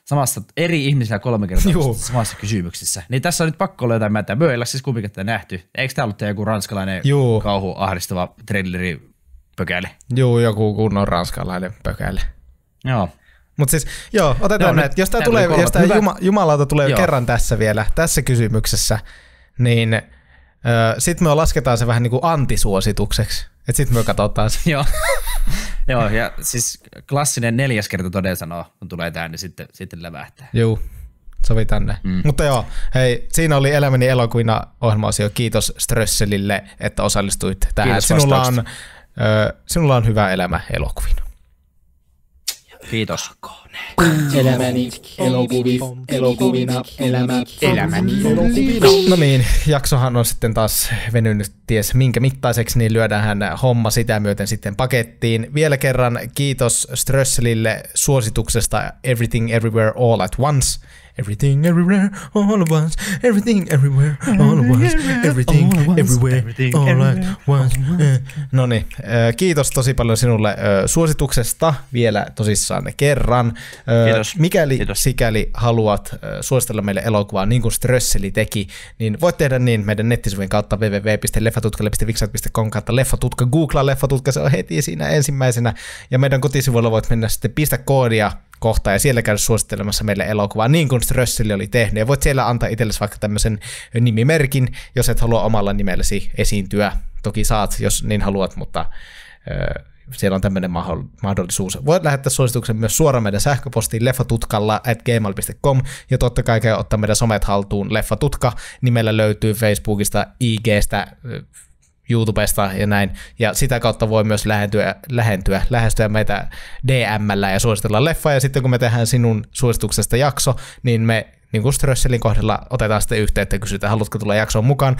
samassa eri ihmisillä kolme kertaa samassa kysymyksessä. Niin tässä on nyt pakko olla jotain mätä. ole siis kumpikin tätä nähty. Eikö tämä ollut joku ranskalainen Juu. kauhu ahdistava trilleri pökäli? Joo, joku kunnon ranskalainen pökäli. Joo, mutta siis, joo, otetaan näin, Jos tämä tulee, jos tää Juma, jumalauta tulee joo. kerran tässä vielä, tässä kysymyksessä, niin sitten me lasketaan se vähän niin kuin antisuositukseksi. Että sitten me katsotaan se. Joo. Joo, ja siis klassinen neljäs kerta toden sanoo, kun tulee tämä, niin sitten, sitten lävähtää. Joo, sovi tänne. Mm. Mutta joo, hei, siinä oli Elämäni elokuina ohjelmaosio. Kiitos Strösselille, että osallistuit tähän. Kiitos sinulla on, ö, sinulla on hyvä elämä elokuvina. Kiitos. Elämäni, elokuvi, elokuvina, elämä, elämäni, elokuvina. No niin, jaksohan on sitten taas venynyt ties minkä mittaiseksi, niin lyödään homma sitä myöten sitten pakettiin. Vielä kerran kiitos Strösselille suosituksesta Everything Everywhere All at Once – Everything everywhere all at once. Everything everywhere all at once. Everything everywhere all at once. Eh, no niin, eh, kiitos tosi paljon sinulle eh, suosituksesta vielä tosissaan kerran. Kiitos. Mikäli kiitos. sikäli haluat suositella meille elokuvaa niin kuin Strösseli teki, niin voit tehdä niin meidän nettisivujen kautta www.leffatutkalle.vixat.com kautta leffatutka. Googlaa leffatutka, se on heti siinä ensimmäisenä. Ja meidän kotisivuilla voit mennä sitten pistä koodia kohtaa ja siellä käydä suosittelemassa meille elokuvaa, niin kuin Strössille oli tehnyt. Ja voit siellä antaa itsellesi vaikka tämmöisen nimimerkin, jos et halua omalla nimelläsi esiintyä. Toki saat, jos niin haluat, mutta siellä on tämmöinen mahdollisuus. Voit lähettää suosituksen myös suoraan meidän sähköpostiin leffatutkalla at gmail.com ja totta kai käy ottaa meidän somet haltuun. Leffatutka nimellä löytyy Facebookista, IGstä, YouTubesta ja näin. Ja sitä kautta voi myös lähentyä, lähentyä lähestyä meitä dm ja suositella leffa. Ja sitten kun me tehdään sinun suosituksesta jakso, niin me niin kuin Strösselin kohdalla otetaan sitten yhteyttä ja kysytään, haluatko tulla jaksoon mukaan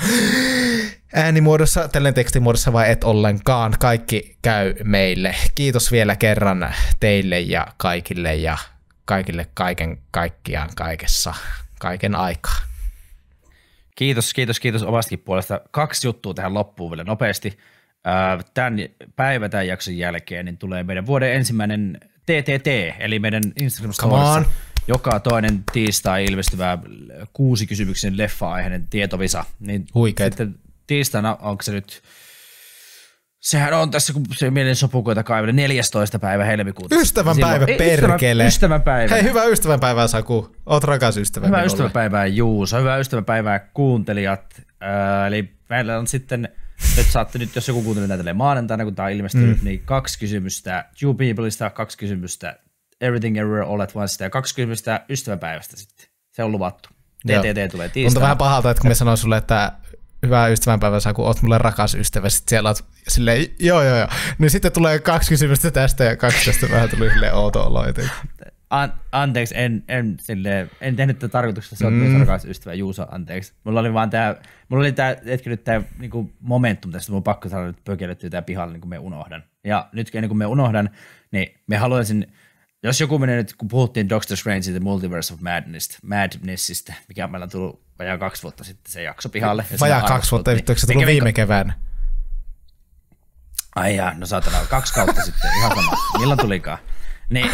äänimuodossa, tällainen tekstimuodossa vai et ollenkaan. Kaikki käy meille. Kiitos vielä kerran teille ja kaikille ja kaikille kaiken kaikkiaan kaikessa, kaiken aikaa. Kiitos, kiitos, kiitos omastakin puolesta. Kaksi juttua tähän loppuun vielä nopeasti. Äh, tämän päivä tämän jakson jälkeen niin tulee meidän vuoden ensimmäinen TTT, eli meidän instagram storissa joka toinen tiistai ilmestyvä kuusi kysymyksen leffa-aiheinen tietovisa. Niin Huikeet. Sitten tiistaina, onko se nyt – Sehän on tässä, kun se mielen sopukoita kaivelee, 14. päivä helmikuuta. Ystävänpäivä Silloin, perkele. Ystävänpäivä. Hei, hyvää ystävänpäivää Saku. Oot rakas ystävä. Hyvää minulle. ystävänpäivää Juusa. hyvää ystävänpäivää kuuntelijat. Äh, eli meillä on sitten, nyt saatte nyt, jos joku kuuntelee näitä maanantaina, kun tämä on ilmestynyt, mm. niin kaksi kysymystä You Peopleista, kaksi kysymystä Everything Everywhere All at Once ja kaksi kysymystä ystävänpäivästä sitten. Se on luvattu. TTT tulee tiistaina. Mutta vähän pahalta, että kun me sanoin sulle, että hyvää ystävänpäivää saa, kun oot mulle rakas ystävä. Sitten siellä oot silleen, joo joo joo. Niin sitten tulee kaksi kysymystä tästä ja kaksi tästä vähän tuli silleen outo olo jotenkin. An- anteeksi, en, en, silleen, en tehnyt tätä tarkoituksesta, sä oot mm. rakas ystävä, Juuso, anteeksi. Mulla oli vaan tää, mulla oli tää, etkö nyt tää niinku momentum tästä, mun pakko saada nyt pökelettyä tää pihalle, niin kuin me unohdan. Ja nyt ennen kuin me unohdan, niin me haluaisin, jos joku menee nyt, kun puhuttiin Doctor Strange the Multiverse of Madness, Madnessista, mikä meillä on tullut vajaa kaksi vuotta sitten se jakso pihalle. Ja vajaa kaksi vuotta, vittu, se tullut viime keväänä? Ai jaa, no saatana, kaksi kautta sitten, ihan sama. Milloin tulikaan? Niin,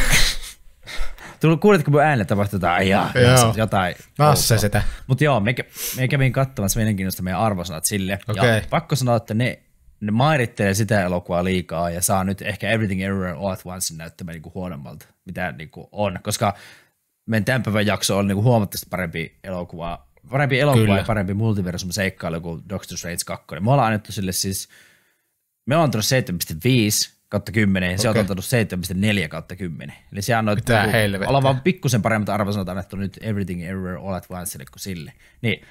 Tuli, kuulitko mun äänet tapahtui jotain, ai jaa, joo. jotain. se sitä. Mutta joo, me, me kävin katsomassa mielenkiinnosta meidän arvosanat sille. Okay. Ja pakko sanoa, että ne, ne mairittelee sitä elokuvaa liikaa ja saa nyt ehkä Everything Everywhere All At Once näyttämään niinku huonommalta, mitä niinku on. Koska meidän tämän päivän jakso on niinku huomattavasti parempi elokuva parempi elokuva Kyllä. ja parempi multiversum-seikkailu kuin Doctor Strange 2. Me ollaan annettu sille siis, me ollaan antanut 7,5 kautta 10, okay. se on antanut 7,4 kautta 10. Eli se annoit, Mitä niinku- ollaan vaan pikkusen paremmat arvosanat annettu nyt Everything Everywhere All at Once, kuin sille. Niin,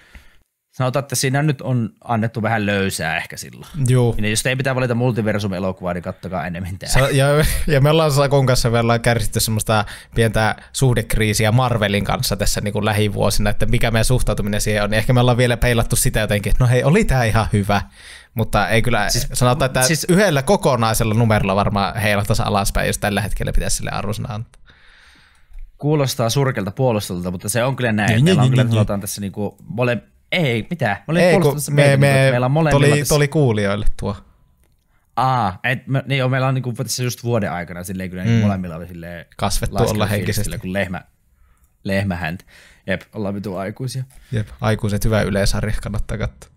sanotaan, että siinä nyt on annettu vähän löysää ehkä silloin. Joo. Niin jos te ei pitää valita multiversum-elokuvaa, niin kattokaa enemmän tämä. ja, ja, me ollaan Sakon kanssa me ollaan kärsitty semmoista pientä suhdekriisiä Marvelin kanssa tässä niin kuin lähivuosina, että mikä meidän suhtautuminen siihen on. Niin ehkä me ollaan vielä peilattu sitä jotenkin, että no hei, oli tämä ihan hyvä. Mutta ei kyllä, siis, sanotaan, että siis, yhdellä kokonaisella numerolla varmaan heilahtaisi alaspäin, jos tällä hetkellä pitäisi sille arvosana antaa kuulostaa surkelta puolustelta, mutta se on kyllä näin. niin, niin on niin, kyllä niin, niin. tässä niinku mole, ei, mitä? Mä olin Ei, kun me, me, me, meillä on molemmilla toli, tässä... toli kuulijoille tuo. Aa, et, me, niin joo, meillä on niin kuin, tässä just vuoden aikana silleen kyllä mm. niin molemmilla oli silleen... Kasvettu olla henkisesti. Kun lehmä, lehmähäntä. Jep, ollaan vitu aikuisia. Jep, aikuiset hyvä yleisarja, kannattaa katsoa.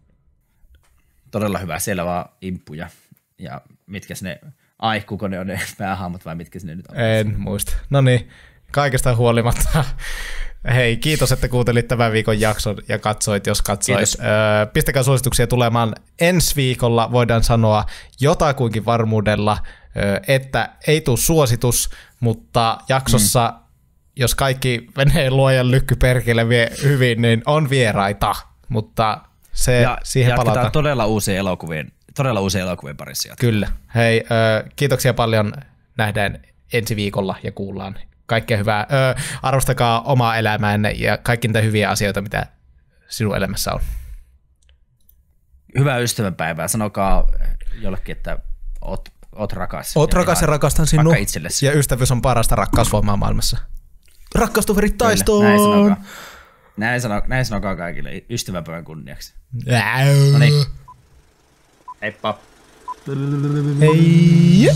Todella hyvä, siellä vaan impuja. Ja mitkä ne, ai ne on ne päähahmot vai mitkä ne nyt on? En muista. No niin, kaikesta huolimatta Hei, kiitos, että kuuntelit tämän viikon jakson ja katsoit, jos katsoit. Kiitos. Öö, pistäkää suosituksia tulemaan. Ensi viikolla voidaan sanoa jotakuinkin varmuudella, öö, että ei tule suositus, mutta jaksossa, mm. jos kaikki menee luojan lykky perkele vie hyvin, niin on vieraita, mutta se ja siihen palataan. todella uusien elokuvien, todella uusien elokuvien parissa. Jatketaan. Kyllä. Hei, öö, kiitoksia paljon. Nähdään ensi viikolla ja kuullaan kaikkea hyvää. Ö, arvostakaa omaa elämäänne ja kaikki niitä hyviä asioita, mitä sinun elämässä on. Hyvää ystävänpäivää. Sanokaa jollekin, että oot, oot rakas. Oot ja rakas ja rakastan sinua. itsellesi. Ja ystävyys on parasta rakkausvoimaa maailmassa. Rakkaustoverit taistoon! näin sanokaa. Näin, sanoka näin kaikille. Ystävänpäivän kunniaksi. No niin. Heippa. Hei.